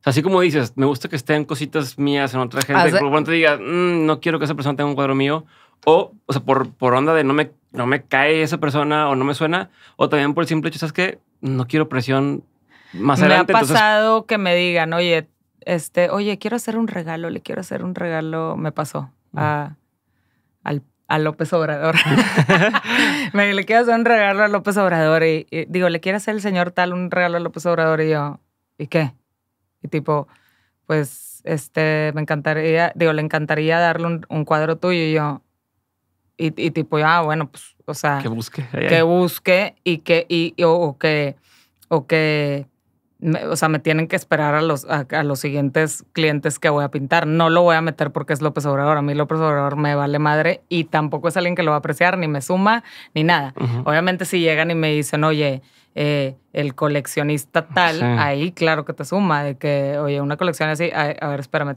O sea, así como dices, me gusta que estén cositas mías en otra gente, lo por te diga, mm, no quiero que esa persona tenga un cuadro mío, o, o sea, por, por onda de no me, no me cae esa persona o no me suena, o también por el simple hecho, ¿sabes que No quiero presión más adelante. Me ha pasado que me digan, oye, este, oye, quiero hacer un regalo, le quiero hacer un regalo, me pasó mm. a, a López Obrador. me le quiero hacer un regalo a López Obrador y, digo, le quiero hacer el señor tal un regalo a López Obrador y yo, ¿y qué? Y tipo, pues, este, me encantaría, digo, le encantaría darle un, cuadro tuyo y yo, y, tipo, ah, bueno, pues, o sea. Que busque. que busque y que, y, o, que, o que o sea, me tienen que esperar a los, los siguientes clientes que voy a pintar. No lo voy a meter porque es López Obrador. A mí López Obrador me vale madre y tampoco es alguien que lo va a apreciar, ni me suma, ni nada. Obviamente si llegan y me dicen, oye, eh, el coleccionista tal, ahí claro que te suma, de que, oye, una colección así, a, ver, espérame,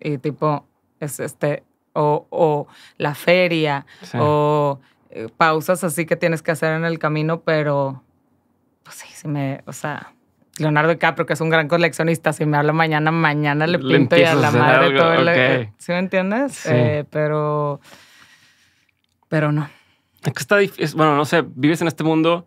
y tipo, es este, o, la feria, o eh, pausas así que tienes que hacer en el camino, pero, pues sí, sí me, o sea Leonardo capro que es un gran coleccionista, si me habla mañana, mañana le pinto y a la madre todo el... ¿Sí me entiendes? Eh, pero... Pero no. Es que está difícil. Bueno, no sé, vives en este mundo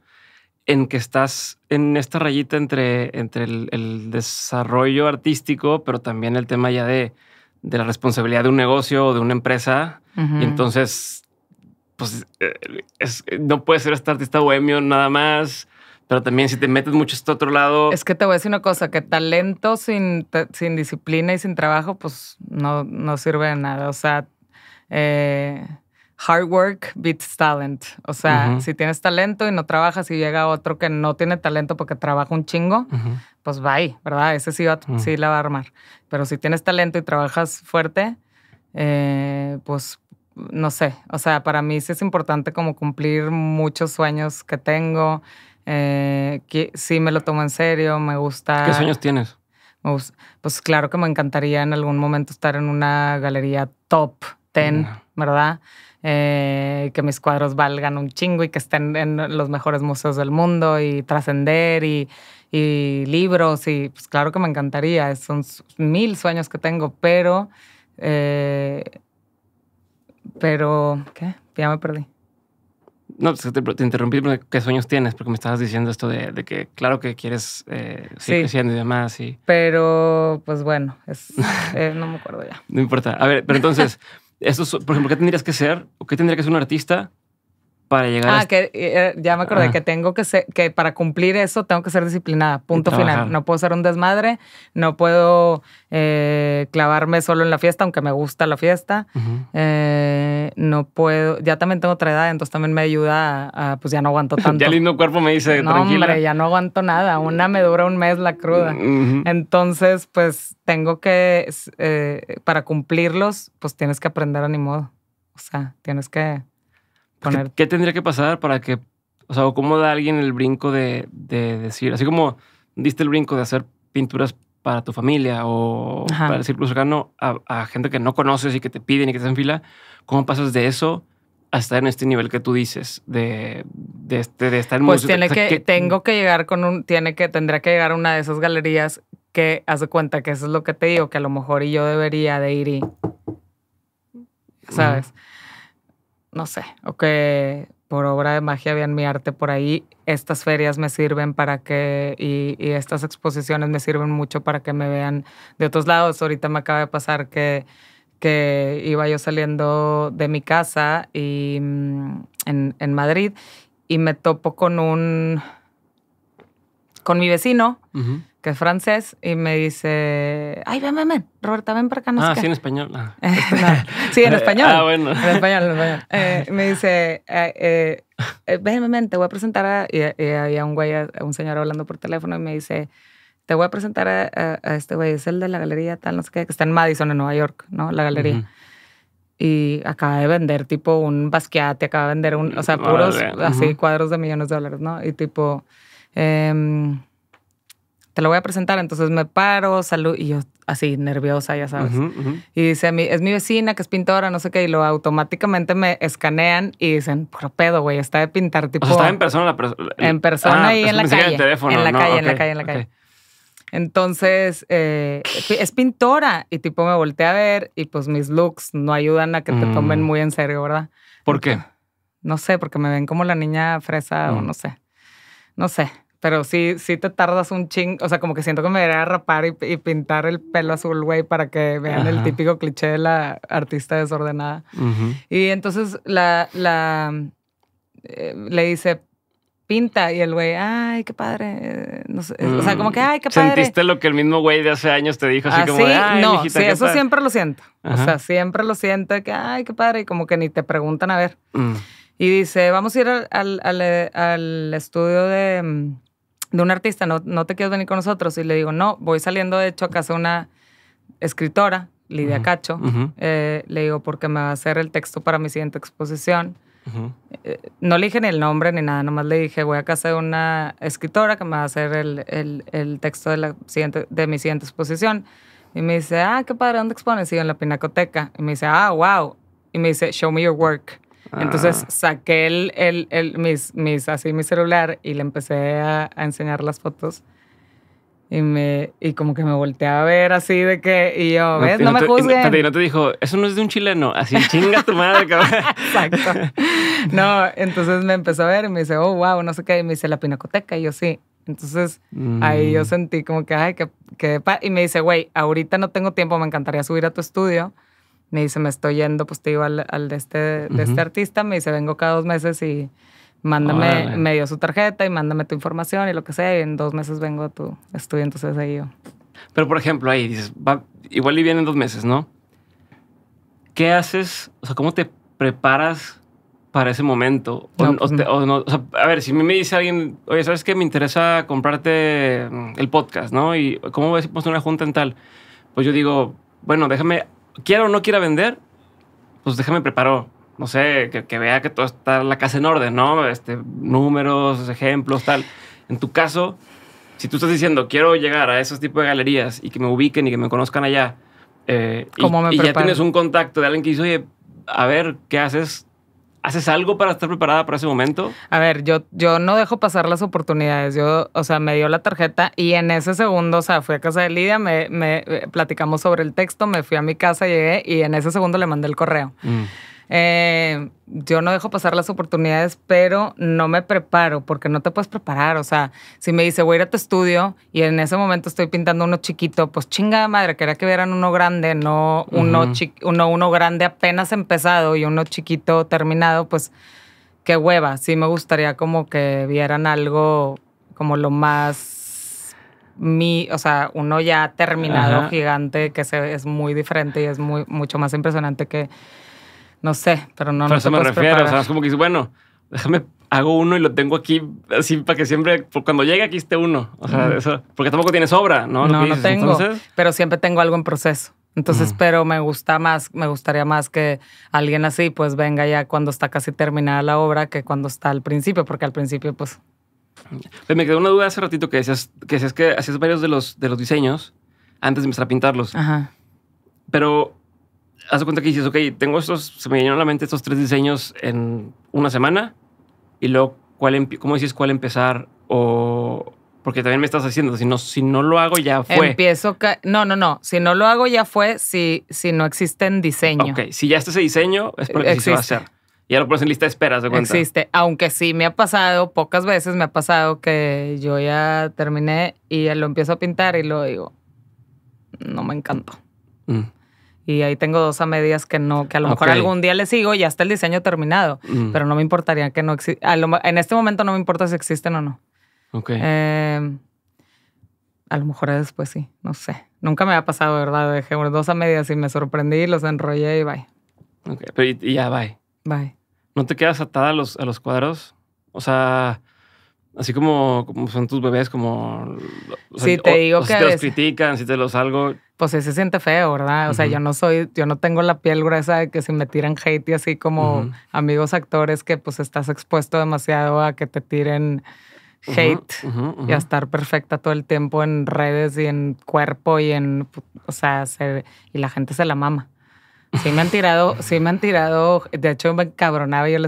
en que estás en esta rayita entre, entre el, desarrollo artístico, pero también el tema ya de, de la responsabilidad de un negocio o de una empresa. Y entonces, pues, eh, no puedes ser este artista bohemio nada más pero también si te metes mucho a este otro lado. Es que te voy a decir una cosa, que talento sin, sin disciplina y sin trabajo, pues no, no sirve de nada. O sea, eh, hard work beats talent. O sea, si tienes talento y no trabajas y llega otro que no tiene talento porque trabaja un chingo, pues bye, ¿verdad? Ese sí, va, sí la va a armar. Pero si tienes talento y trabajas fuerte, eh, pues no sé. O sea, para mí sí es importante como cumplir muchos sueños que tengo. Eh, sí, me lo tomo en serio, me gusta. ¿Qué sueños tienes? pues claro que me encantaría en algún momento estar en una galería top 10, ¿verdad? Eh, que mis cuadros valgan un chingo y que estén en los mejores museos del mundo y trascender y, libros y pues claro que me encantaría, son mil sueños que tengo, pero, eh, pero, ¿qué? Ya me perdí. No, pues, te, interrumpí qué sueños tienes, porque me estabas diciendo esto de, que claro que quieres eh, seguir sí, creciendo y demás. Pero, pues bueno, es, eh, no me acuerdo ya. no importa. A ver, pero entonces, esto, por ejemplo, ¿qué tendrías que ser o qué tendría que ser un artista para llegar ah, a... que eh, ya me acordé ah. que tengo que ser, que para cumplir eso tengo que ser disciplinada, punto final. No puedo ser un desmadre, no puedo eh, clavarme solo en la fiesta, aunque me gusta la fiesta. Eh, no puedo, ya también tengo otra edad, entonces también me ayuda a, pues ya no aguanto tanto. ya el lindo cuerpo me dice, no, hombre, ya no aguanto nada, una me dura un mes la cruda. Mm, entonces, pues tengo que, para cumplirlos, pues tienes que aprender a ni modo. O sea, tienes que ¿Qué, tendría que pasar para que, o sea, cómo da alguien el brinco de, de decir, así como diste el brinco de hacer pinturas para tu familia o para el círculo cercano a, gente que no conoces y que te piden y que te hacen fila, ¿cómo pasas de eso a estar en este nivel que tú dices de, de, este, de estar en Pues música? tiene que, tengo que llegar con un, tiene que, tendrá que llegar a una de esas galerías que hace cuenta que eso es lo que te digo, que a lo mejor y yo debería de ir y, ¿sabes? no sé, o que por obra de magia vean mi arte por ahí, estas ferias me sirven para que, y, estas exposiciones me sirven mucho para que me vean de otros lados. Ahorita me acaba de pasar que, que iba yo saliendo de mi casa y, mm, en, Madrid y me topo con un, con mi vecino que es francés, y me dice, ay, ven, ven, ven, Roberta, ven para acá. ah, sí, en español. Ah. Sí, en eh, español. ah, bueno. En español, en español. Eh, me dice, eh, eh ven, ven, te voy a presentar a... Y, había un güey, un señor hablando por teléfono y me dice, te voy a presentar a, este güey, es el de la galería tal, no sé qué, que está en Madison, en Nueva York, ¿no? La galería. Y acaba de vender tipo un basquiate, acaba de vender un, o sea, puros así cuadros de millones de dólares, ¿no? Y tipo... Em, te lo voy a presentar. Entonces me paro, salud, y yo así nerviosa, ya sabes. Y dice a mí, es mi vecina que es pintora, no sé qué, y lo automáticamente me escanean y dicen, pero pedo, güey, está de pintar tipo. O está en persona la En persona ah, y en pues la, calle, en, la calle, en la calle. en la calle, Entonces, eh, es pintora y tipo me volteé a ver y pues mis looks no ayudan a que te tomen mm. muy en serio, ¿verdad? ¿Por qué? No sé, porque me ven como la niña fresa o mm. no sé. No sé. Pero sí, sí te tardas un ching. O sea, como que siento que me a rapar y, pintar el pelo azul, güey, para que vean el típico cliché de la artista desordenada. Y entonces la, la eh, le dice, pinta. Y el güey, ay, qué padre. Eh, o sea, como que, ay, qué padre. Sentiste lo que el mismo güey de hace años te dijo, así ah, como, sí? no, sí, eso siempre lo siento. O sea, siempre lo siento, que, ay, qué padre. Y como que ni te preguntan a ver. Mm. Y dice, vamos a ir al estudio de mm, de un artista, no, no te quieres venir con nosotros. Y le digo, no, voy saliendo de hecho a casa de una escritora, Lidia Cacho. Eh, le digo, porque me va a hacer el texto para mi siguiente exposición. Eh, no le dije ni el nombre ni nada, nomás le dije, voy a casa de una escritora que me va a hacer el, el, el texto de, la siguiente, de mi siguiente exposición. Y me dice, ah, qué padre, ¿dónde expones? Y en la Pinacoteca. Y me dice, ah, wow. Y me dice, show me your work. Entonces ah. saqué el, el, mis, mis, así mi celular y le empecé a, a, enseñar las fotos. Y, me, y como que me volteé a ver así de que, y yo, ¿ves? No, me juzguen. Y no te dijo, eso no es de un chileno, así chinga tu madre, cabrón. Exacto. No, entonces me empezó a ver y me dice, oh, wow, no sé qué. Y me dice, la pinacoteca. Y yo, sí. Entonces ahí yo mm. sentí como que, ay, que, que y me dice, güey, ahorita no tengo tiempo, me encantaría subir a tu estudio me dice, me estoy yendo, pues te digo, al, de, este, de este artista, me dice, vengo cada dos meses y mándame, me dio su tarjeta y mándame tu información y lo que sea, y en dos meses vengo a tu estudio, entonces ahí yo. Pero por ejemplo, ahí dices, igual y vienen dos meses, ¿no? ¿Qué haces? O sea, ¿cómo te preparas para ese momento? O, pues, sea, a ver, si me dice alguien, oye, ¿sabes qué? Me interesa comprarte mm, el podcast, ¿no? Y cómo ves si una junta en tal. Pues yo digo, bueno, déjame quiera o no quiera vender, pues déjame preparo. No sé, que, vea que todo está la casa en orden, ¿no? Este, números, ejemplos, tal. En tu caso, si tú estás diciendo quiero llegar a esos tipos de galerías y que me ubiquen y que me conozcan allá, eh, y, y, ya tienes un contacto de alguien que dice, oye, a ver, ¿qué haces? ¿Haces algo para estar preparada para ese momento? A ver, yo, yo no dejo pasar las oportunidades. Yo, o sea, me dio la tarjeta y en ese segundo, o sea, fui a casa de Lidia, me, eh, platicamos sobre el texto, me fui a mi casa, llegué y en ese segundo le mandé el correo. Mm. Eh, yo no dejo pasar las oportunidades, pero no me preparo porque no te puedes preparar. O sea, si me dice, voy a ir a tu estudio y en ese momento estoy pintando uno chiquito, pues chinga madre, quería que vieran uno grande, no uno, uno, grande apenas empezado y uno chiquito terminado, pues qué hueva. Sí me gustaría como que vieran algo como lo más mi, o sea, uno ya terminado gigante que se, es muy diferente y es muy, mucho más impresionante que no sé, pero no. me refiero. O sea, es como que bueno, déjame hago uno y lo tengo aquí así para que siempre, cuando llegue aquí esté uno. O sea, eso, porque tampoco tienes obra, ¿no? No, no tengo, pero siempre tengo algo en proceso. Entonces, pero me gusta más, me gustaría más que alguien así pues venga ya cuando está casi terminada la obra que cuando está al principio, porque al principio pues... Me quedó una duda hace ratito que decías que, decías que hacías varios de los, de los diseños antes de empezar a pintarlos. Ajá. Pero haz cuenta que dices, ok, tengo estos, se me llenaron a la mente estos tres diseños en una semana y luego, ¿cuál ¿cómo dices cuál empezar? O porque también me estás haciendo, si no, si no lo hago ya fue. Empiezo, no, no, no, si no lo hago ya fue, si, si no existe en diseño. Ok, si ya está ese diseño es porque sí se va a hacer. Ya lo pones en lista de esperas, de cuenta. Existe, aunque sí me ha pasado, pocas veces me ha pasado que yo ya terminé y lo empiezo a pintar y lo digo, no me encantó. Mm y ahí tengo dos a medias que no, que a lo mejor algún día le sigo y ya está el diseño terminado, mm. pero no me importaría que no existan. En este momento no me importa si existen o no. Ok. Em, a lo mejor después sí, no sé. Nunca me ha pasado, ¿verdad? Dejé dos a medias y me sorprendí, los enrollé y bye. Ok, pero ya, bye. Bye. ¿No te quedas atada los, a los cuadros? O sea, Así como, son tus bebés, como... si te digo que... los critican, si te los salgo Pues sí se siente feo, ¿verdad? O sea, yo no soy, yo no tengo la piel gruesa de que si me tiran hate y así como amigos actores que pues estás expuesto demasiado a que te tiren hate y a estar perfecta todo el tiempo en redes y en cuerpo y en, o sea, y la gente se la mama. Sí me han tirado, sí me han tirado, de hecho me encabronaba, yo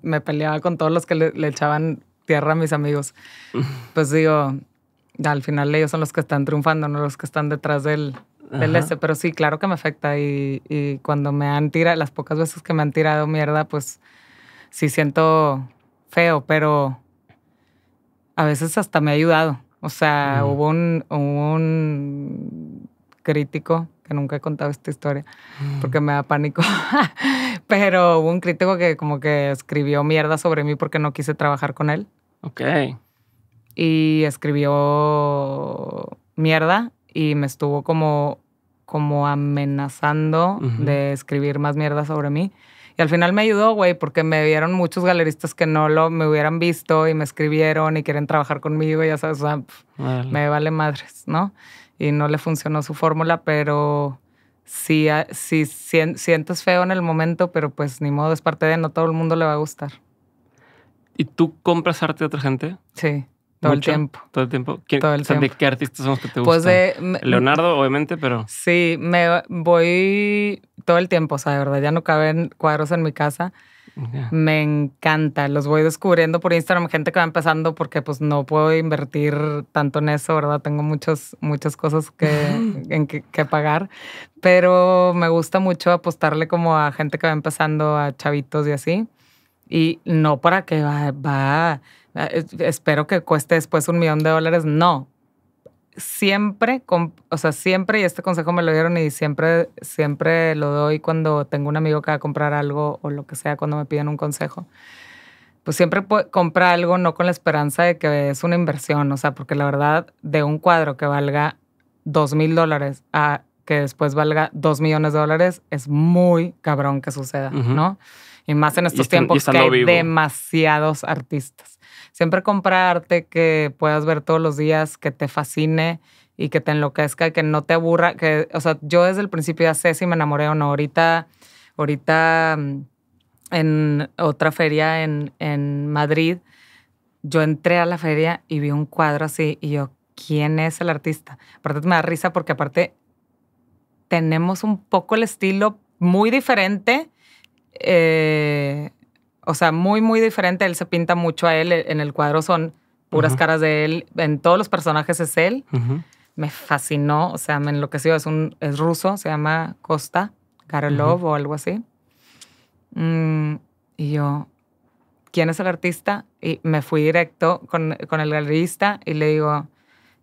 me peleaba con todos los que le echaban tierra, mis amigos. Pues digo, al final ellos son los que están triunfando, no los que están detrás del, del este. Pero sí, claro que me afecta. Y, cuando me han tirado, las pocas veces que me han tirado mierda, pues sí siento feo, pero a veces hasta me ha ayudado. O sea, hubo, un, hubo un crítico que nunca he contado esta historia mm. porque me da pánico. Pero hubo un crítico que como que escribió mierda sobre mí porque no quise trabajar con él. Ok. Y escribió mierda y me estuvo como, como amenazando de escribir más mierda sobre mí. Y al final me ayudó, güey, porque me vieron muchos galeristas que no lo me hubieran visto y me escribieron y quieren trabajar conmigo, ya sabes, me vale madres, ¿no? y no le funcionó su fórmula, pero si ah, si sientes feo en el momento, pero pues ni modo, es parte de no todo el mundo le va a gustar. ¿Y tú compras arte de otra gente? Sí. Todo el tiempo. Todo el tiempo. ¿De qué artistas son que te pues De, Leonardo, obviamente, pero. Sí, me voy todo el tiempo. O sea, de verdad, ya no caben cuadros en mi casa. Me encanta, los voy descubriendo por Instagram, gente que va empezando porque pues no puedo invertir tanto en eso, ¿verdad? Tengo muchas, muchas cosas que, en que, pagar, pero me gusta mucho apostarle como a gente que va empezando, a chavitos y así, y no para que va, va eh, espero que cueste después un millón de dólares, no, siempre, o sea, siempre, y este consejo me lo dieron y siempre, siempre lo doy cuando tengo un amigo que va a comprar algo o lo que sea, cuando me piden un consejo. Pues siempre compra algo no con la esperanza de que es una inversión, o sea, porque la verdad, de un cuadro que valga dos mil dólares a que después valga dos millones de dólares, es muy cabrón que suceda, ¿no? Y más en estos tiempos que hay demasiados artistas siempre comprarte que puedas ver todos los días, que te fascine y que te enloquezca, que no te aburra, que, o sea, yo desde el principio ya sé si me enamoré o no. Ahorita, ahorita mm, en otra feria en, en Madrid, yo entré a la feria y vi un cuadro así y yo, ¿quién es el artista? Aparte me da risa porque aparte tenemos un poco el estilo muy diferente. Eh, o sea, muy, muy diferente. Él se pinta mucho a él. E, en el cuadro son puras caras de él. En todos los personajes es él. Me fascinó, o sea, me enloqueció. Es, un, ruso, se llama Costa Karolov o algo así. Mm, y yo, ¿quién es el artista? Y me fui directo con, el galerista y le digo,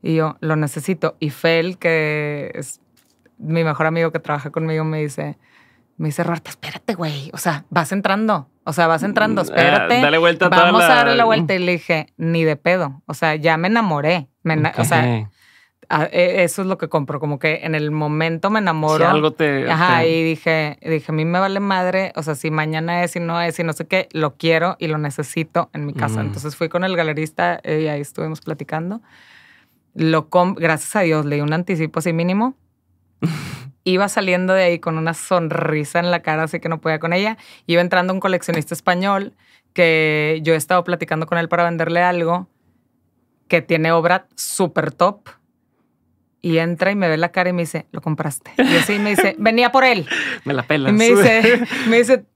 y yo, lo necesito. Y Fel, que es mi mejor amigo que trabaja conmigo, me dice, me dice, Roberta, espérate, güey. O sea, vas entrando. O sea, vas entrando, mm, ah, espérate. dale vuelta a Vamos a darle la vuelta. Y le dije, ni de pedo. O sea, ya me enamoré. O sea, e, eso es lo que compro. Como que en el momento me enamoro. algo te. Ajá, y dije, dije, a mí me vale madre. O sea, si mañana es, si no es, si no sé qué, lo quiero y lo necesito en mi casa. Entonces fui con el galerista eh, y ahí estuvimos platicando. Lo Gracias a Dios le di un anticipo así mínimo. iba saliendo de ahí con una sonrisa en la cara, así que no podía con ella. Iba entrando un coleccionista español que yo he estado platicando con él para venderle algo que tiene obra súper top y entra y me ve la cara y me dice, lo compraste. Y así me dice, venía por él. Me la pela me dice,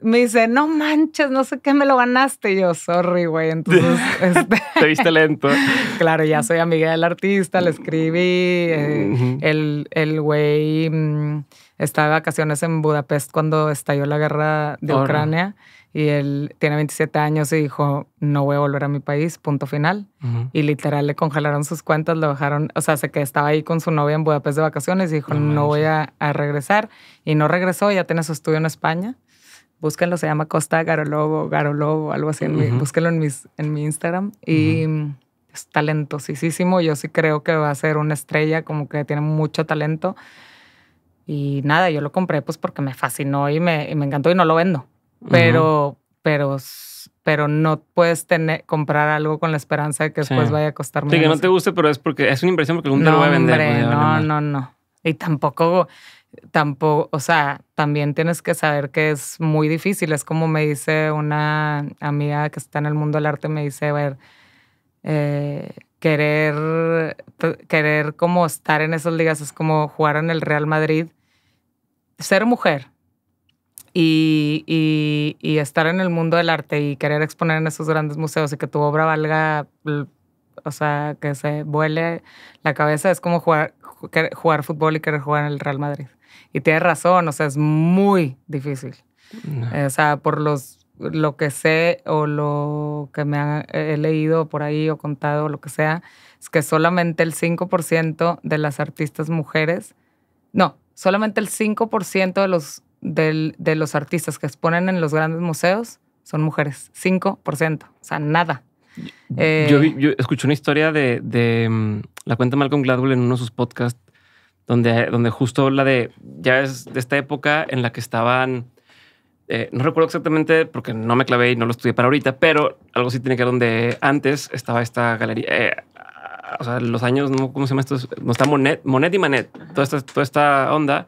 me dice, no manches, no sé qué me lo ganaste. Y yo, sorry, güey. Entonces, este te viste lento. Claro, ya soy amiga del artista, le escribí. Eh, el, el güey mm, estaba de vacaciones en Budapest cuando estalló la guerra de Ucrania y él tiene 27 años y dijo, no voy a volver a mi país, punto final. Y literal le congelaron sus cuentas, lo dejaron, o sea, sé que estaba ahí con su novia en Budapest de vacaciones y dijo, no, voy a, regresar. Y no regresó, ya tiene su estudio en España. Búsquenlo, se llama Costa Garolobo, Garolobo, algo así, en búsquenlo en, mis, en mi Instagram. Y es talentosísimo, yo sí creo que va a ser una estrella, como que tiene mucho talento. Y nada, yo lo compré pues porque me fascinó y me, y me encantó y no lo vendo pero, pero, pero no puedes tener, comprar algo con la esperanza de que después vaya a costar menos. Sí, que no te guste, pero es porque es una inversión porque algún lo va a vender. Pues, no, no, no. Y tampoco, tampoco, o sea, también tienes que saber que es muy difícil. Es como me dice una amiga que está en el mundo del arte, me dice, a ver, eh, querer, querer como estar en esos ligas es como jugar en el Real Madrid, ser mujer y, estar en el mundo del arte y querer exponer en esos grandes museos y que tu obra valga, o sea, que se vuele la cabeza, es como jugar, jugar fútbol y querer jugar en el Real Madrid. Y tienes razón, o sea, es muy difícil. Eh, o sea, por los lo que sé o lo que me he leído por ahí o contado o lo que sea, es que solamente el 5% de las artistas mujeres, no, solamente el 5% de los de los artistas que exponen en los grandes museos son mujeres, 5%, o sea, nada. Eh, yo, escuché una historia de, mm, la cuenta Malcolm Gladwell en uno de sus podcasts, donde, donde justo habla de, ya es de esta época en la que estaban, eh, no recuerdo exactamente porque no me clavé y no lo estudié para ahorita, pero algo sí tiene que ver donde antes estaba esta galería, eh, o sea, los años, no, ¿cómo se llama esto? No está Monet, y Manet, toda esta, toda esta onda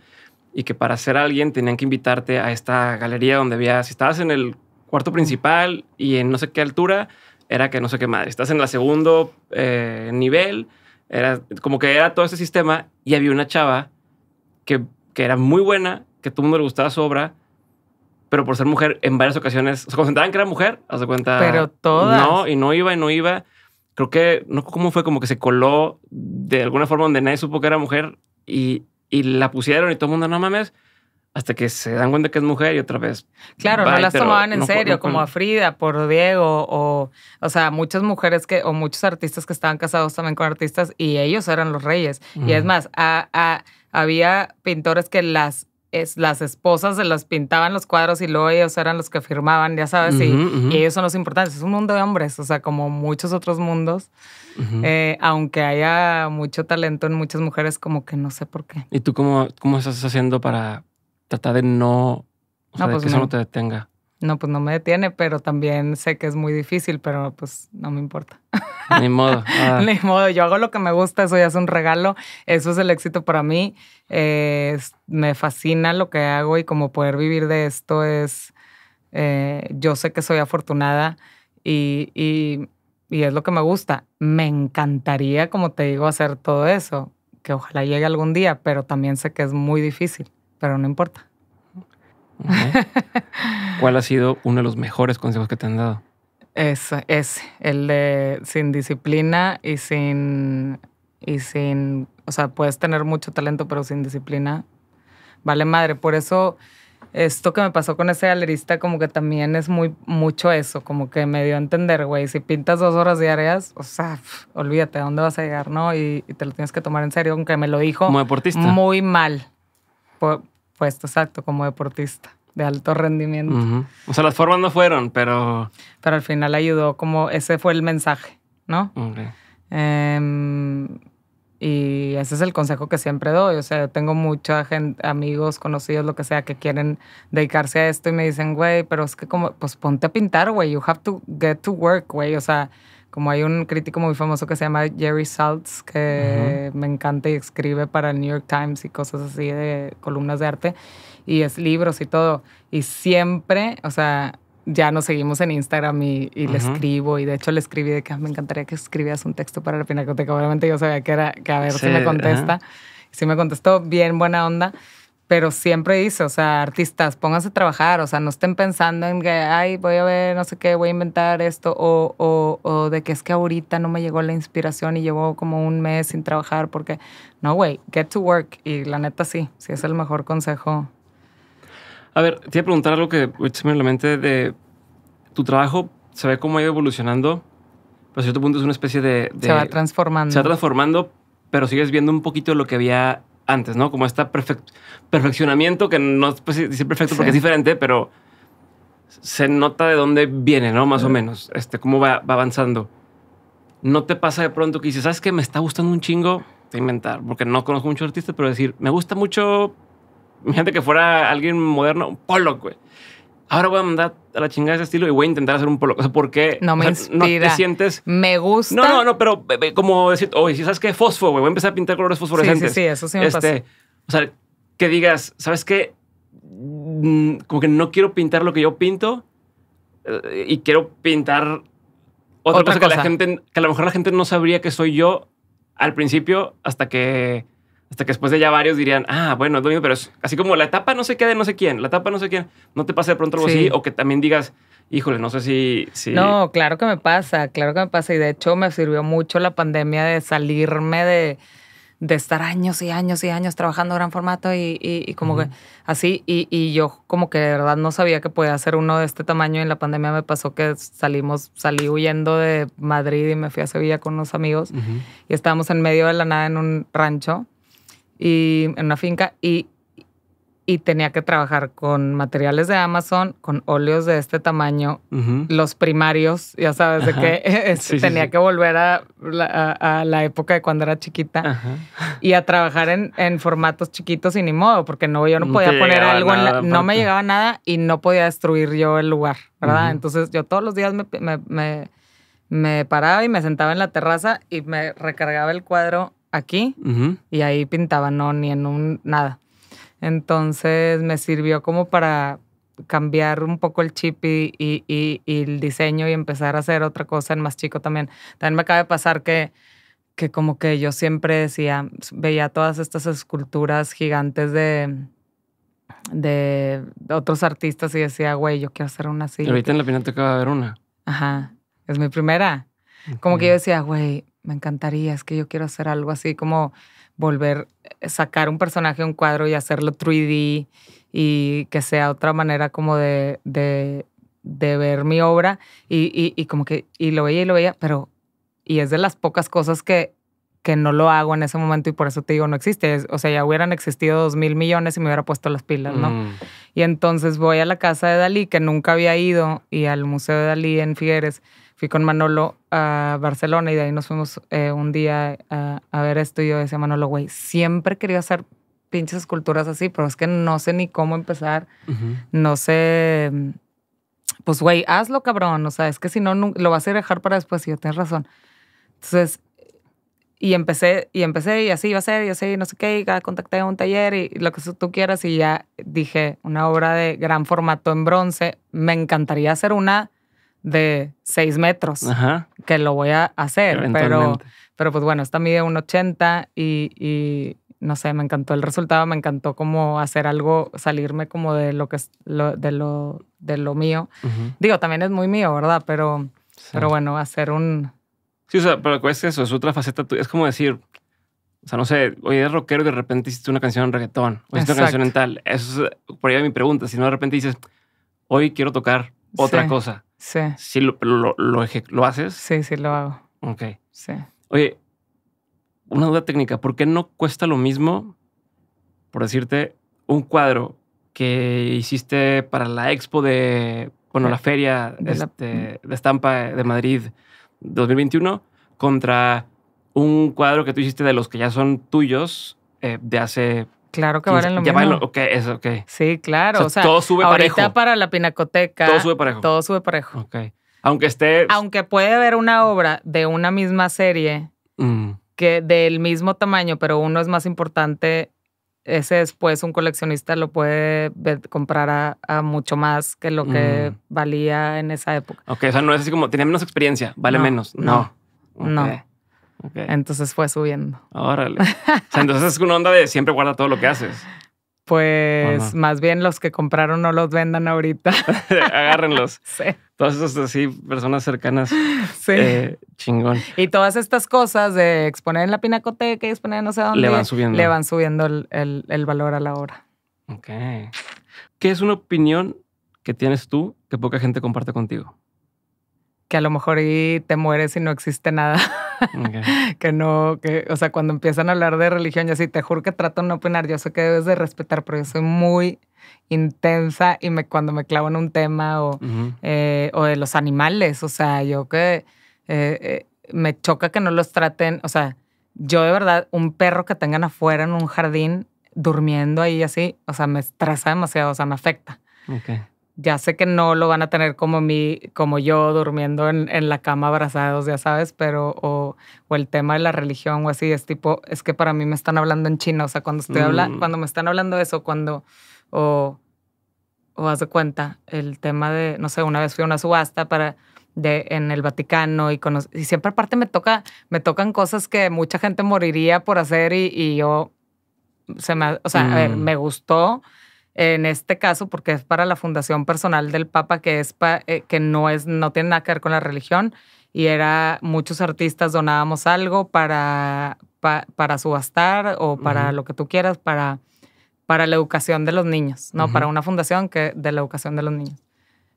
y que para ser alguien tenían que invitarte a esta galería donde había, si estabas en el cuarto principal y en no sé qué altura, era que no sé qué madre, estás en el segundo eh, nivel, era como que era todo ese sistema y había una chava que, era muy buena, que a todo el mundo le gustaba su obra, pero por ser mujer en varias ocasiones, se concentraban que era mujer, haz cuenta. Pero todas. No, y no iba y no iba. Creo que, no cómo fue, como que se coló de alguna forma donde nadie supo que era mujer y y la pusieron y todo el mundo, no mames, hasta que se dan cuenta que es mujer y otra vez. Claro, no las tomaban en serio, como a Frida, por Diego, o, o sea, muchas mujeres que, o muchos artistas que estaban casados también con artistas y ellos eran los reyes. Y es más, había pintores que las las esposas se las pintaban los cuadros y luego ellos eran los que firmaban, ya sabes, y, ellos son los importantes. Es un mundo de hombres, o sea, como muchos otros mundos, eh, aunque haya mucho talento en muchas mujeres, como que no sé por qué. ¿Y tú cómo, estás haciendo para tratar de no, pues que eso no te detenga? No, pues no me detiene, pero también sé que es muy difícil, pero pues no me importa. Ni modo. Ah. Ni modo, yo hago lo que me gusta, eso ya es un regalo, eso es el éxito para mí. me fascina lo que hago y como poder vivir de esto es, eh, yo sé que soy afortunada y, y, y es lo que me gusta. Me encantaría, como te digo, hacer todo eso, que ojalá llegue algún día, pero también sé que es muy difícil, pero no importa. ¿Cuál ha sido uno de los mejores consejos que te han dado? Es, es el de sin disciplina y sin, y sin, o sea, puedes tener mucho talento, pero sin disciplina, vale madre. Por eso esto que me pasó con ese galerista como que también es muy mucho eso, como que me dio a entender, güey, si pintas dos horas diarias, o sea, olvídate, ¿a dónde vas a llegar, no? Y, y, te lo tienes que tomar en serio, aunque me lo dijo. Como deportista. Muy mal. Por, puesto, exacto, como deportista de alto rendimiento. O sea, las formas no fueron, pero... Pero al final ayudó, como ese fue el mensaje, ¿no? Em, y ese es el consejo que siempre doy. O sea, tengo mucha gente, amigos, conocidos, lo que sea, que quieren dedicarse a esto y me dicen, güey, pero es que como, pues ponte a pintar, güey, you have to get to work, güey. O sea, como hay un crítico muy famoso que se llama Jerry Saltz, que me encanta y escribe para el New York Times y cosas así de columnas de arte, y es libros y todo. Y siempre, o sea, ya nos seguimos en Instagram y, le escribo. Y de hecho le escribí de que ah, me encantaría que escribieras un texto para la Pinacoteca. Obviamente yo sabía que era, que a ver si me contesta. Uh Si me contestó, bien buena onda pero siempre dice, o sea, artistas, pónganse a trabajar, o sea, no estén pensando en que, ay, voy a ver, no sé qué, voy a inventar esto, o, de que es que ahorita no me llegó la inspiración y llevo como un mes sin trabajar, porque, no, güey, get to work, y la neta sí, sí es el mejor consejo. A ver, te iba a preguntar algo que me la mente de tu trabajo, se ve cómo ha ido evolucionando, pero a cierto punto es una especie de... se va transformando. Se va transformando, pero sigues viendo un poquito lo que había antes, ¿no? Como este perfeccionamiento que no es perfecto porque es diferente, pero se nota de dónde viene, ¿no? Más o menos, este, cómo va, avanzando. No te pasa de pronto que dices, ¿sabes qué? Me está gustando un chingo de inventar, porque no conozco mucho artista, pero decir, me gusta mucho, gente que fuera alguien moderno, Pollock, güey ahora voy a mandar a la chingada ese estilo y voy a intentar hacer un polo. O sea, porque no me sientes. Me gusta. No, no, no, pero como decir, oye, si sabes qué, fosfo, güey, voy a empezar a pintar colores fosforescentes. Sí, sí, eso sí me este, O sea, que digas, ¿sabes qué? Mm, como que no quiero pintar lo que yo pinto eh, y quiero pintar otra, cosa, cosa, que la gente, que a lo mejor la gente no sabría que soy yo al principio hasta que hasta que después de ya varios dirían, ah, bueno, es lo pero es así como la etapa no sé qué de no sé quién, la etapa no sé quién, no te pasa de pronto algo así, o que también digas, híjole, no sé si, No, claro que me pasa, claro que me pasa, y de hecho me sirvió mucho la pandemia de salirme de, de estar años y años y años trabajando gran formato y, como que así, y, yo como que de verdad no sabía que podía hacer uno de este tamaño y en la pandemia me pasó que salimos, salí huyendo de Madrid y me fui a Sevilla con unos amigos y estábamos en medio de la nada en un rancho y, en una finca y, y tenía que trabajar con materiales de Amazon, con óleos de este tamaño, los primarios, ya sabes, de que este, tenía que volver a la, época de cuando era chiquita y a trabajar en, formatos chiquitos y ni modo, porque no, yo no, podía poner algo, en la, no me llegaba nada y no podía destruir yo el lugar, ¿verdad? Entonces yo todos los días me paraba y me sentaba en la terraza y me recargaba el cuadro aquí y ahí pintaba, no, ni en un nada. Entonces me sirvió como para cambiar un poco el chip y, el diseño y empezar a hacer otra cosa en más chico también. También me acaba de pasar que, que como que yo siempre decía, veía todas estas esculturas gigantes de, de otros artistas y decía, güey, yo quiero hacer una así. Ahorita en la final te acaba de ver una. Ajá. Es mi primera. Como que yo decía, güey, me encantaría, es que yo quiero hacer algo así como volver, eh, sacar un personaje, un cuadro y hacerlo 3D y que sea otra manera como de, ver mi obra y, como que, y lo veía y lo veía, pero, y es de las pocas cosas que, que no lo hago en ese momento y por eso te digo, no existe. o sea, ya hubieran existido dos mil millones y me hubiera puesto las pilas, ¿no? Mm. Y entonces voy a la casa de Dalí, que nunca había ido, y al Museo de Dalí en Figueres fui con Manolo a Barcelona y de ahí nos fuimos eh, un día eh, a, ver esto y yo decía, Manolo, güey, siempre quería hacer pinches esculturas así, pero es que no sé ni cómo empezar, no sé, pues güey, hazlo cabrón, o sea, es que si no, lo vas a dejar para después y yo tienes razón. Entonces, y empecé, y empecé, y así iba a ser, y así, no sé qué, y contacté a un taller y lo que tú quieras, y ya dije, una obra de gran formato en bronce, me encantaría hacer una de 6 metros, que lo voy a hacer, pero, pero pues bueno, esta mide un y, y no sé, me encantó el resultado, me encantó como hacer algo, salirme como de lo que es, de, lo, de lo mío. Digo, también es muy mío, ¿verdad? Pero, pero bueno, hacer un... Sí, o sea, pero es eso, es otra faceta. Es como decir, o sea, no sé, hoy eres rockero y de repente hiciste una canción en reggaetón, o hiciste una canción en tal. Eso es eh, por ahí mi pregunta. Si no, de repente dices, hoy quiero tocar otra cosa. Sí. Sí, lo, lo, haces. Sí, sí, lo hago. Ok. Sí. Oye, una duda técnica. ¿Por qué no cuesta lo mismo, por decirte, un cuadro que hiciste para la expo de, bueno, la feria este, de, estampa de Madrid 2021 contra un cuadro que tú hiciste de los que ya son tuyos eh, de hace Claro que valen lo mismo. ok, Sí, claro. O sea, todo sube ahorita parejo. para la pinacoteca. Todo sube parejo. Todo sube parejo. Ok. Aunque esté. Aunque puede haber una obra de una misma serie mm. que del mismo tamaño, pero uno es más importante. Ese después un coleccionista lo puede comprar a, mucho más que lo que mm. valía en esa época. Ok, o sea, no es así como tiene menos experiencia, vale menos. No. no. Entonces fue subiendo. Órale. entonces es una onda de siempre guarda todo lo que haces. Pues más bien los que compraron no los vendan ahorita. Agárrenlos. Sí. Todas esas así, personas cercanas. Sí. Eh, chingón. Y todas estas cosas de exponer en la pinacoteca y exponer no sé dónde. Le van subiendo. Le van subiendo el, valor a la hora. Ok. ¿Qué es una opinión que tienes tú que poca gente comparte contigo? Que a lo mejor y te mueres y no existe nada. que no, que, o sea, cuando empiezan a hablar de religión, yo sí te juro que trato de no opinar. Yo sé que debes de respetar, pero yo soy muy intensa y me, cuando me clavo en un tema o, eh, de los animales, o sea, yo que eh, eh, me choca que no los traten, o sea, yo de verdad, un perro que tengan afuera en un jardín durmiendo ahí así, o sea, me estresa demasiado, o sea, me afecta. Okay ya sé que no lo van a tener como mí, como yo durmiendo en, en la cama abrazados, ya sabes, pero o, el tema de la religión o así, es tipo, es que para mí me están hablando en chino, o sea, cuando estoy mm. cuando me están hablando eso, cuando, o, o haz de cuenta, el tema de, no sé, una vez fui a una subasta para, de, en el Vaticano y, y siempre aparte me, toca, me tocan cosas que mucha gente moriría por hacer y, yo, se me, o sea, a ver, mm. me gustó, en este caso, porque es para la fundación personal del Papa, que, es eh, que no, es, no tiene nada que ver con la religión, y era muchos artistas donábamos algo para, para subastar o para lo que tú quieras, para, para la educación de los niños, ¿no? Para una fundación que, de la educación de los niños.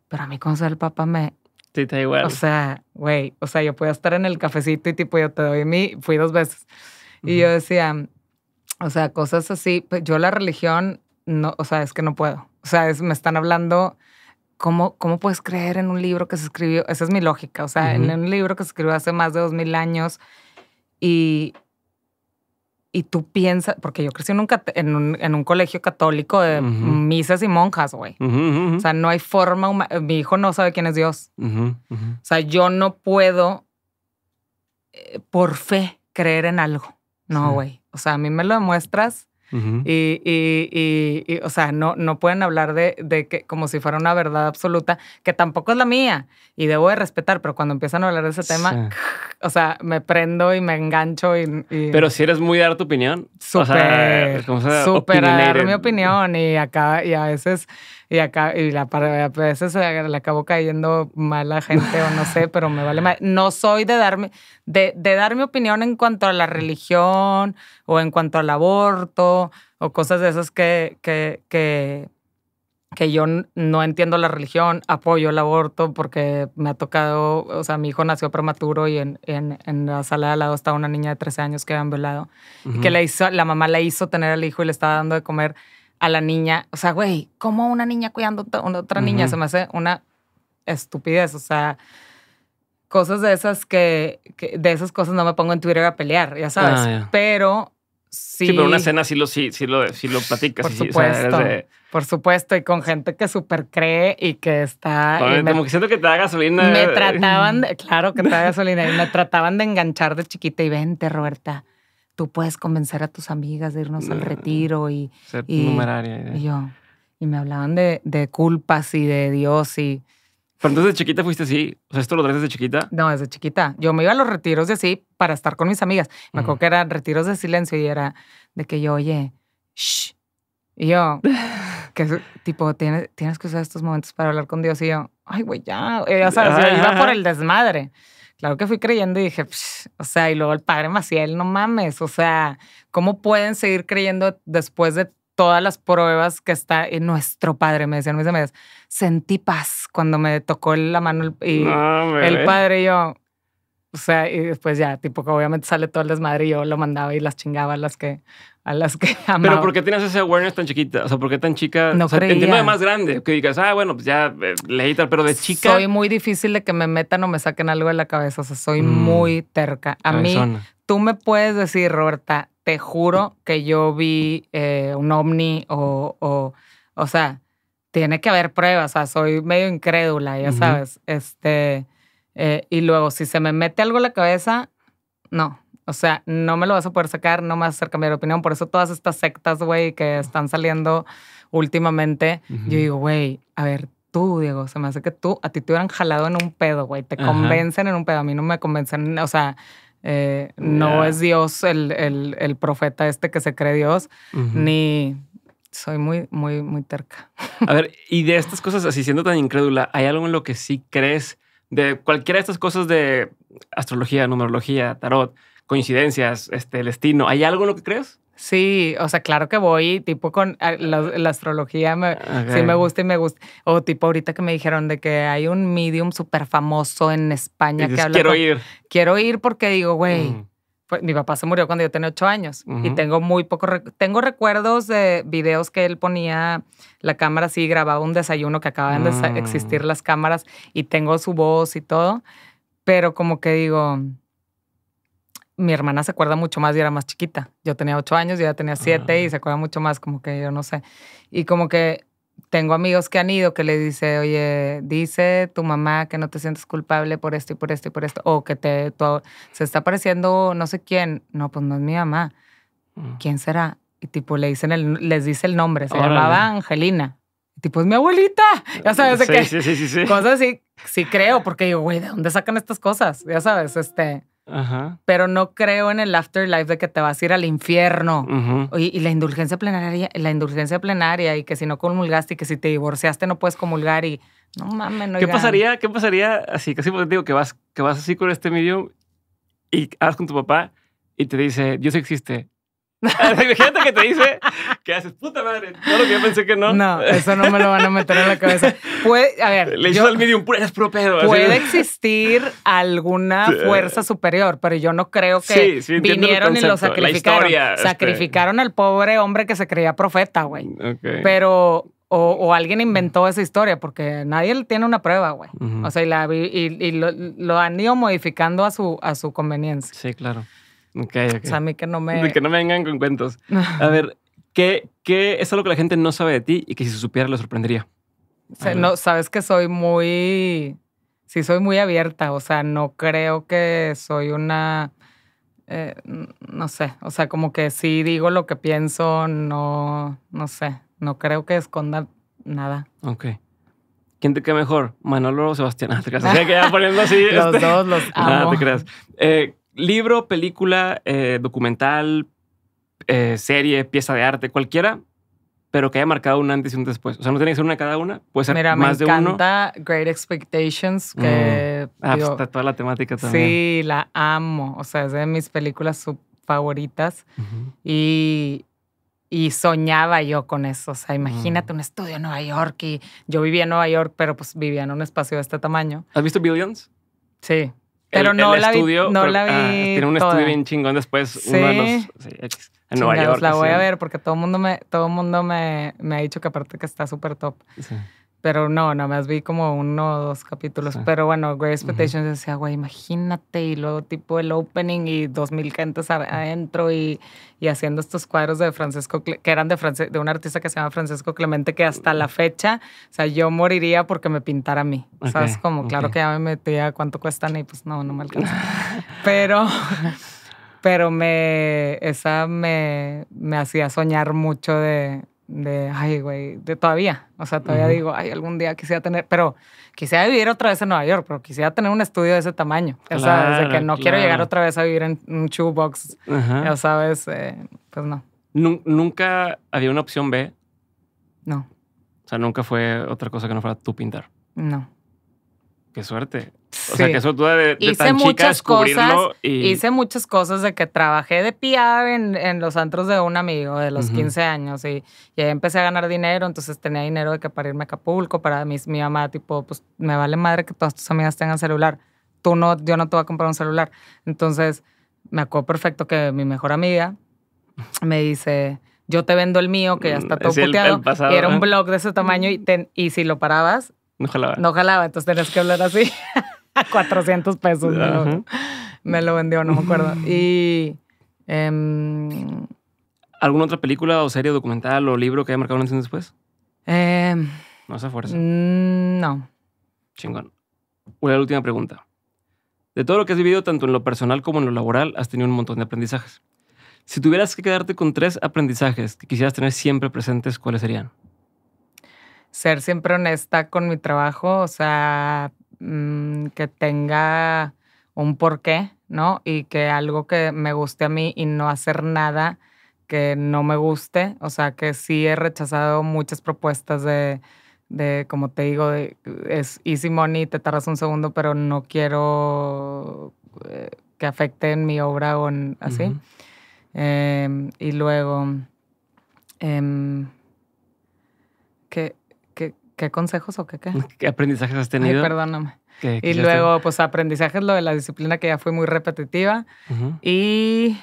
Pero a mí con ser el Papa me, Sí, te igual. O sea, güey, o sea, yo podía estar en el cafecito y tipo, yo te doy mí, fui dos veces. Y yo decía, o sea, cosas así. Pues, yo la religión no, o sea, es que no puedo. O sea, me están hablando, ¿cómo, ¿cómo puedes creer en un libro que se escribió? Esa es mi lógica, o sea, en un libro que se escribió hace más de dos mil años y, y tú piensas, porque yo crecí en un, en colegio católico de misas y monjas, güey. o sea, no hay forma, mi hijo no sabe quién es Dios. O sea, yo no puedo, eh, por fe, creer en algo. No, güey. O sea, a mí me lo demuestras y, o sea, no, no pueden hablar de, que como si fuera una verdad absoluta, que tampoco es la mía y debo de respetar, pero cuando empiezan a hablar de ese tema, o sea, me prendo y me engancho y... Pero si eres muy de dar tu opinión. Súper, dar mi opinión y acá, y a veces y acá y la, eh, pues eso veces le acabo cayendo mala gente o no sé, pero me vale mal. No soy de darme, de, de dar mi opinión en cuanto a la religión o en cuanto al aborto o cosas de esas que, que, que, yo no entiendo la religión, apoyo el aborto porque me ha tocado, o sea, mi hijo nació prematuro y en, en, en la sala de al lado estaba una niña de 13 años que habían violado y que le hizo, la mamá le hizo tener al hijo y le estaba dando de comer a la niña. O sea, güey, ¿cómo una niña cuidando a otra niña? Se me hace una estupidez. O sea, cosas de esas que, de esas cosas no me pongo en Twitter a pelear, ya sabes. Ah, pero sí. Sí, pero una escena sí lo, sí, sí lo, sí lo platicas. Por supuesto. Por supuesto. Y con gente que súper cree y que está. como que siento que te da gasolina. Me trataban claro que te da gasolina. Y me trataban de enganchar de chiquita y vente, Roberta tú puedes convencer a tus amigas de irnos al retiro y... Ser y, numeraria. Y yo. Y me hablaban de, de, culpas y de Dios y... Pero entonces de chiquita fuiste así, o sea, ¿esto lo traes desde chiquita? No, desde chiquita. Yo me iba a los retiros de sí para estar con mis amigas. Me acuerdo que eran retiros de silencio y era de que yo, oye, shh. Y yo, que tipo, tienes, tienes que usar estos momentos para hablar con Dios. Y yo, ay, güey, ya. o sea, iba por el desmadre. Claro que fui creyendo y dije, o sea, y luego el padre Maciel, no mames, o sea, ¿cómo pueden seguir creyendo después de todas las pruebas que está en nuestro padre? Me decían mis amigas, sentí paz cuando me tocó la mano el, el padre y yo, o sea, y después ya, tipo que obviamente sale todo el desmadre y yo lo mandaba y las chingaba las que a las que amaba. Pero ¿por qué tienes ese awareness tan chiquita? O sea, ¿por qué tan chica? No o sea, más grande, que digas, ah, bueno, pues ya eh, leí tal, pero de chica... Soy muy difícil de que me metan o me saquen algo de la cabeza, o sea, soy mm. muy terca. A mí, tú me puedes decir, Roberta, te juro que yo vi eh, un ovni o, o, sea, tiene que haber pruebas, o sea, soy medio incrédula, ya sabes, este... Eh, y luego, si se me mete algo en la cabeza, no, o sea, no me lo vas a poder sacar, no me vas a hacer cambiar de opinión. Por eso todas estas sectas, güey, que están saliendo últimamente, yo digo, güey, a ver, tú, Diego, se me hace que tú, a ti te hubieran jalado en un pedo, güey. Te convencen en un pedo. A mí no me convencen, o sea, eh, no es Dios el, el, profeta este que se cree Dios, ni soy muy, muy, muy terca. A ver, y de estas cosas, así siendo tan incrédula, ¿hay algo en lo que sí crees de cualquiera de estas cosas de astrología, numerología, tarot? coincidencias, este, el destino. ¿Hay algo en lo que crees? Sí, o sea, claro que voy, tipo con ah, la, astrología, sí me gusta y me gusta. O tipo ahorita que me dijeron de que hay un medium súper famoso en España que habla. Quiero ir. Quiero ir porque digo, güey, mm. mi papá se murió cuando yo tenía ocho años y tengo muy poco, tengo recuerdos de videos que él ponía la cámara así, grababa un desayuno que acaban de mm. existir las cámaras y tengo su voz y todo, pero como que digo, mi hermana se acuerda mucho más y era más chiquita. Yo tenía ocho años, y ya tenía ah. siete y se acuerda mucho más, como que yo no sé. Y como que tengo amigos que han ido que le dice, oye, dice tu mamá que no te sientes culpable por esto y por esto y por esto, o que te se está pareciendo no sé quién. No, pues no es mi mamá. Mm. ¿Quién será? Y tipo le dicen el, les dice el nombre, se llamaba Angelina. Y tipo, es mi abuelita. Ya sabes de qué. Sí, sí, sí, sí. Cosas así, sí creo, porque digo, güey, ¿de dónde sacan estas cosas? Ya sabes, este. Pero no creo en el afterlife de que te vas a ir al infierno. y, la indulgencia plenaria, la indulgencia plenaria, y que si no comulgaste y que si te divorciaste no puedes comulgar y no mames, no. ¿Qué pasaría? ¿Qué pasaría así? Casi pues, digo que vas, que vas así con este medio y hablas con tu papá y te dice, Dios existe. Imagínate que te dice que haces puta madre. No lo que yo pensé que no. No, eso no me lo van a meter en la cabeza. a ver. Le hizo al medium, eres puro Puede existir alguna fuerza superior, pero yo no creo que vinieron y lo sacrificaron. Este. sacrificaron al pobre hombre que se creía profeta, güey. Pero. O, alguien inventó esa historia, porque nadie tiene una prueba, güey. O sea, y, la, lo, lo, han ido modificando a su, a su conveniencia. Sí, claro. O a mí que no me... que no me vengan con cuentos. A ver, ¿qué, ¿qué es algo que la gente no sabe de ti y que si se supiera lo sorprendería? no, sabes que soy muy... Sí, soy muy abierta. O sea, no creo que soy una... Eh, no sé, o sea, como que sí digo lo que pienso, no, no sé, no creo que esconda nada. Ok. ¿Quién te queda mejor? ¿Manolo o Sebastián? Ah, te creas. los este, dos los Ah, te creas. Eh, libro, película, eh, documental, eh, serie, pieza de arte, cualquiera, pero que haya marcado un antes y un después. O sea, no tiene que ser una cada una, puede ser más de uno. me encanta Great Expectations, mm. que... Ah, pues está toda la temática también. Sí, la amo. O sea, es de mis películas favoritas. Y... Y soñaba yo con eso. O sea, imagínate mm. un estudio en Nueva York y yo vivía en Nueva York, pero pues vivía en un espacio de este tamaño. ¿Has visto Billions? Sí. Pero no, la estudio, vi, no la vi. Ah, tiene un estudio bien chingón después. Sí. Uno de los. en Nueva York. La voy a ver porque todo el mundo, me, todo mundo me, me ha dicho que aparte que está súper top. Sí. Pero no, nada más vi como uno o dos capítulos. Pero bueno, Great Expectations decía, güey, imagínate. Y luego, tipo, el opening y dos mil gentes adentro y, haciendo estos cuadros de Francisco, que eran de, de un artista que se llama Francisco Clemente, que hasta la fecha, o sea, yo moriría porque me pintara a mí. sea, ¿Sabes? Como, claro que ya me metía cuánto cuestan y pues no, no me alcanza. pero. pero me, esa me hacía soñar mucho de, de, ay, güey, de todavía. O sea, todavía digo, ay, algún día quisiera tener, pero quisiera vivir otra vez en Nueva York, pero quisiera tener un estudio de ese tamaño. o sea, desde que no quiero llegar otra vez a vivir en un shoebox, ya sabes, eh, pues no. ¿Nunca había una opción B? No. O sea, nunca fue otra cosa que no fuera tú pintar. No. Qué suerte. O sea, que eso tú de, tan chica cosas, Hice muchas cosas de que trabajé de PR en, los antros de un amigo de los 15 años y, y, ahí empecé a ganar dinero, entonces tenía dinero de que para irme a Capulco para mis, mi mamá, tipo, pues me vale madre que todas tus amigas tengan celular. Tú no, yo no te voy a comprar un celular. Entonces, me acuerdo perfecto que mi mejor amiga me dice, yo te vendo el mío, que ya está mm, todo puteado. y era un blog de ese tamaño y, y si lo parabas, no jalaba. No jalaba, entonces tenías que hablar así. A 400 pesos. Me lo, vendió, no me acuerdo. Y. Em, ¿Alguna otra película o serie documental o libro que haya marcado un antes después? Em, no se fuerza. Mm, no. Chingón. Una última pregunta. De todo lo que has vivido, tanto en lo personal como en lo laboral, has tenido un montón de aprendizajes. Si tuvieras que quedarte con tres aprendizajes que quisieras tener siempre presentes, ¿cuáles serían? ser siempre honesta con mi trabajo, o sea, mm, que tenga un porqué, ¿no? Y que algo que me guste a mí y no hacer nada que no me guste, o sea, que sí he rechazado muchas propuestas de, como te digo, es easy money, te tardas un segundo, pero no quiero eh, que afecte en mi obra o en, así. Em, y luego, ¿Qué? Em, que ¿Qué consejos o qué qué? aprendizajes has tenido? perdóname. y luego, pues aprendizajes, lo de la disciplina que ya fue muy repetitiva. Y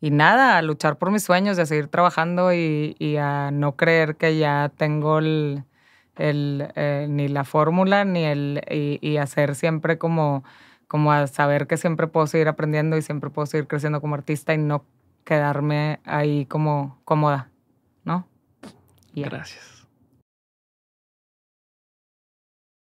y nada, a luchar por mis sueños, a seguir trabajando y, a no creer que ya tengo el, eh, ni la fórmula ni el y, y, hacer siempre como como a saber que siempre puedo seguir aprendiendo y siempre puedo seguir creciendo como artista y no quedarme ahí como cómoda, ¿no? Gracias.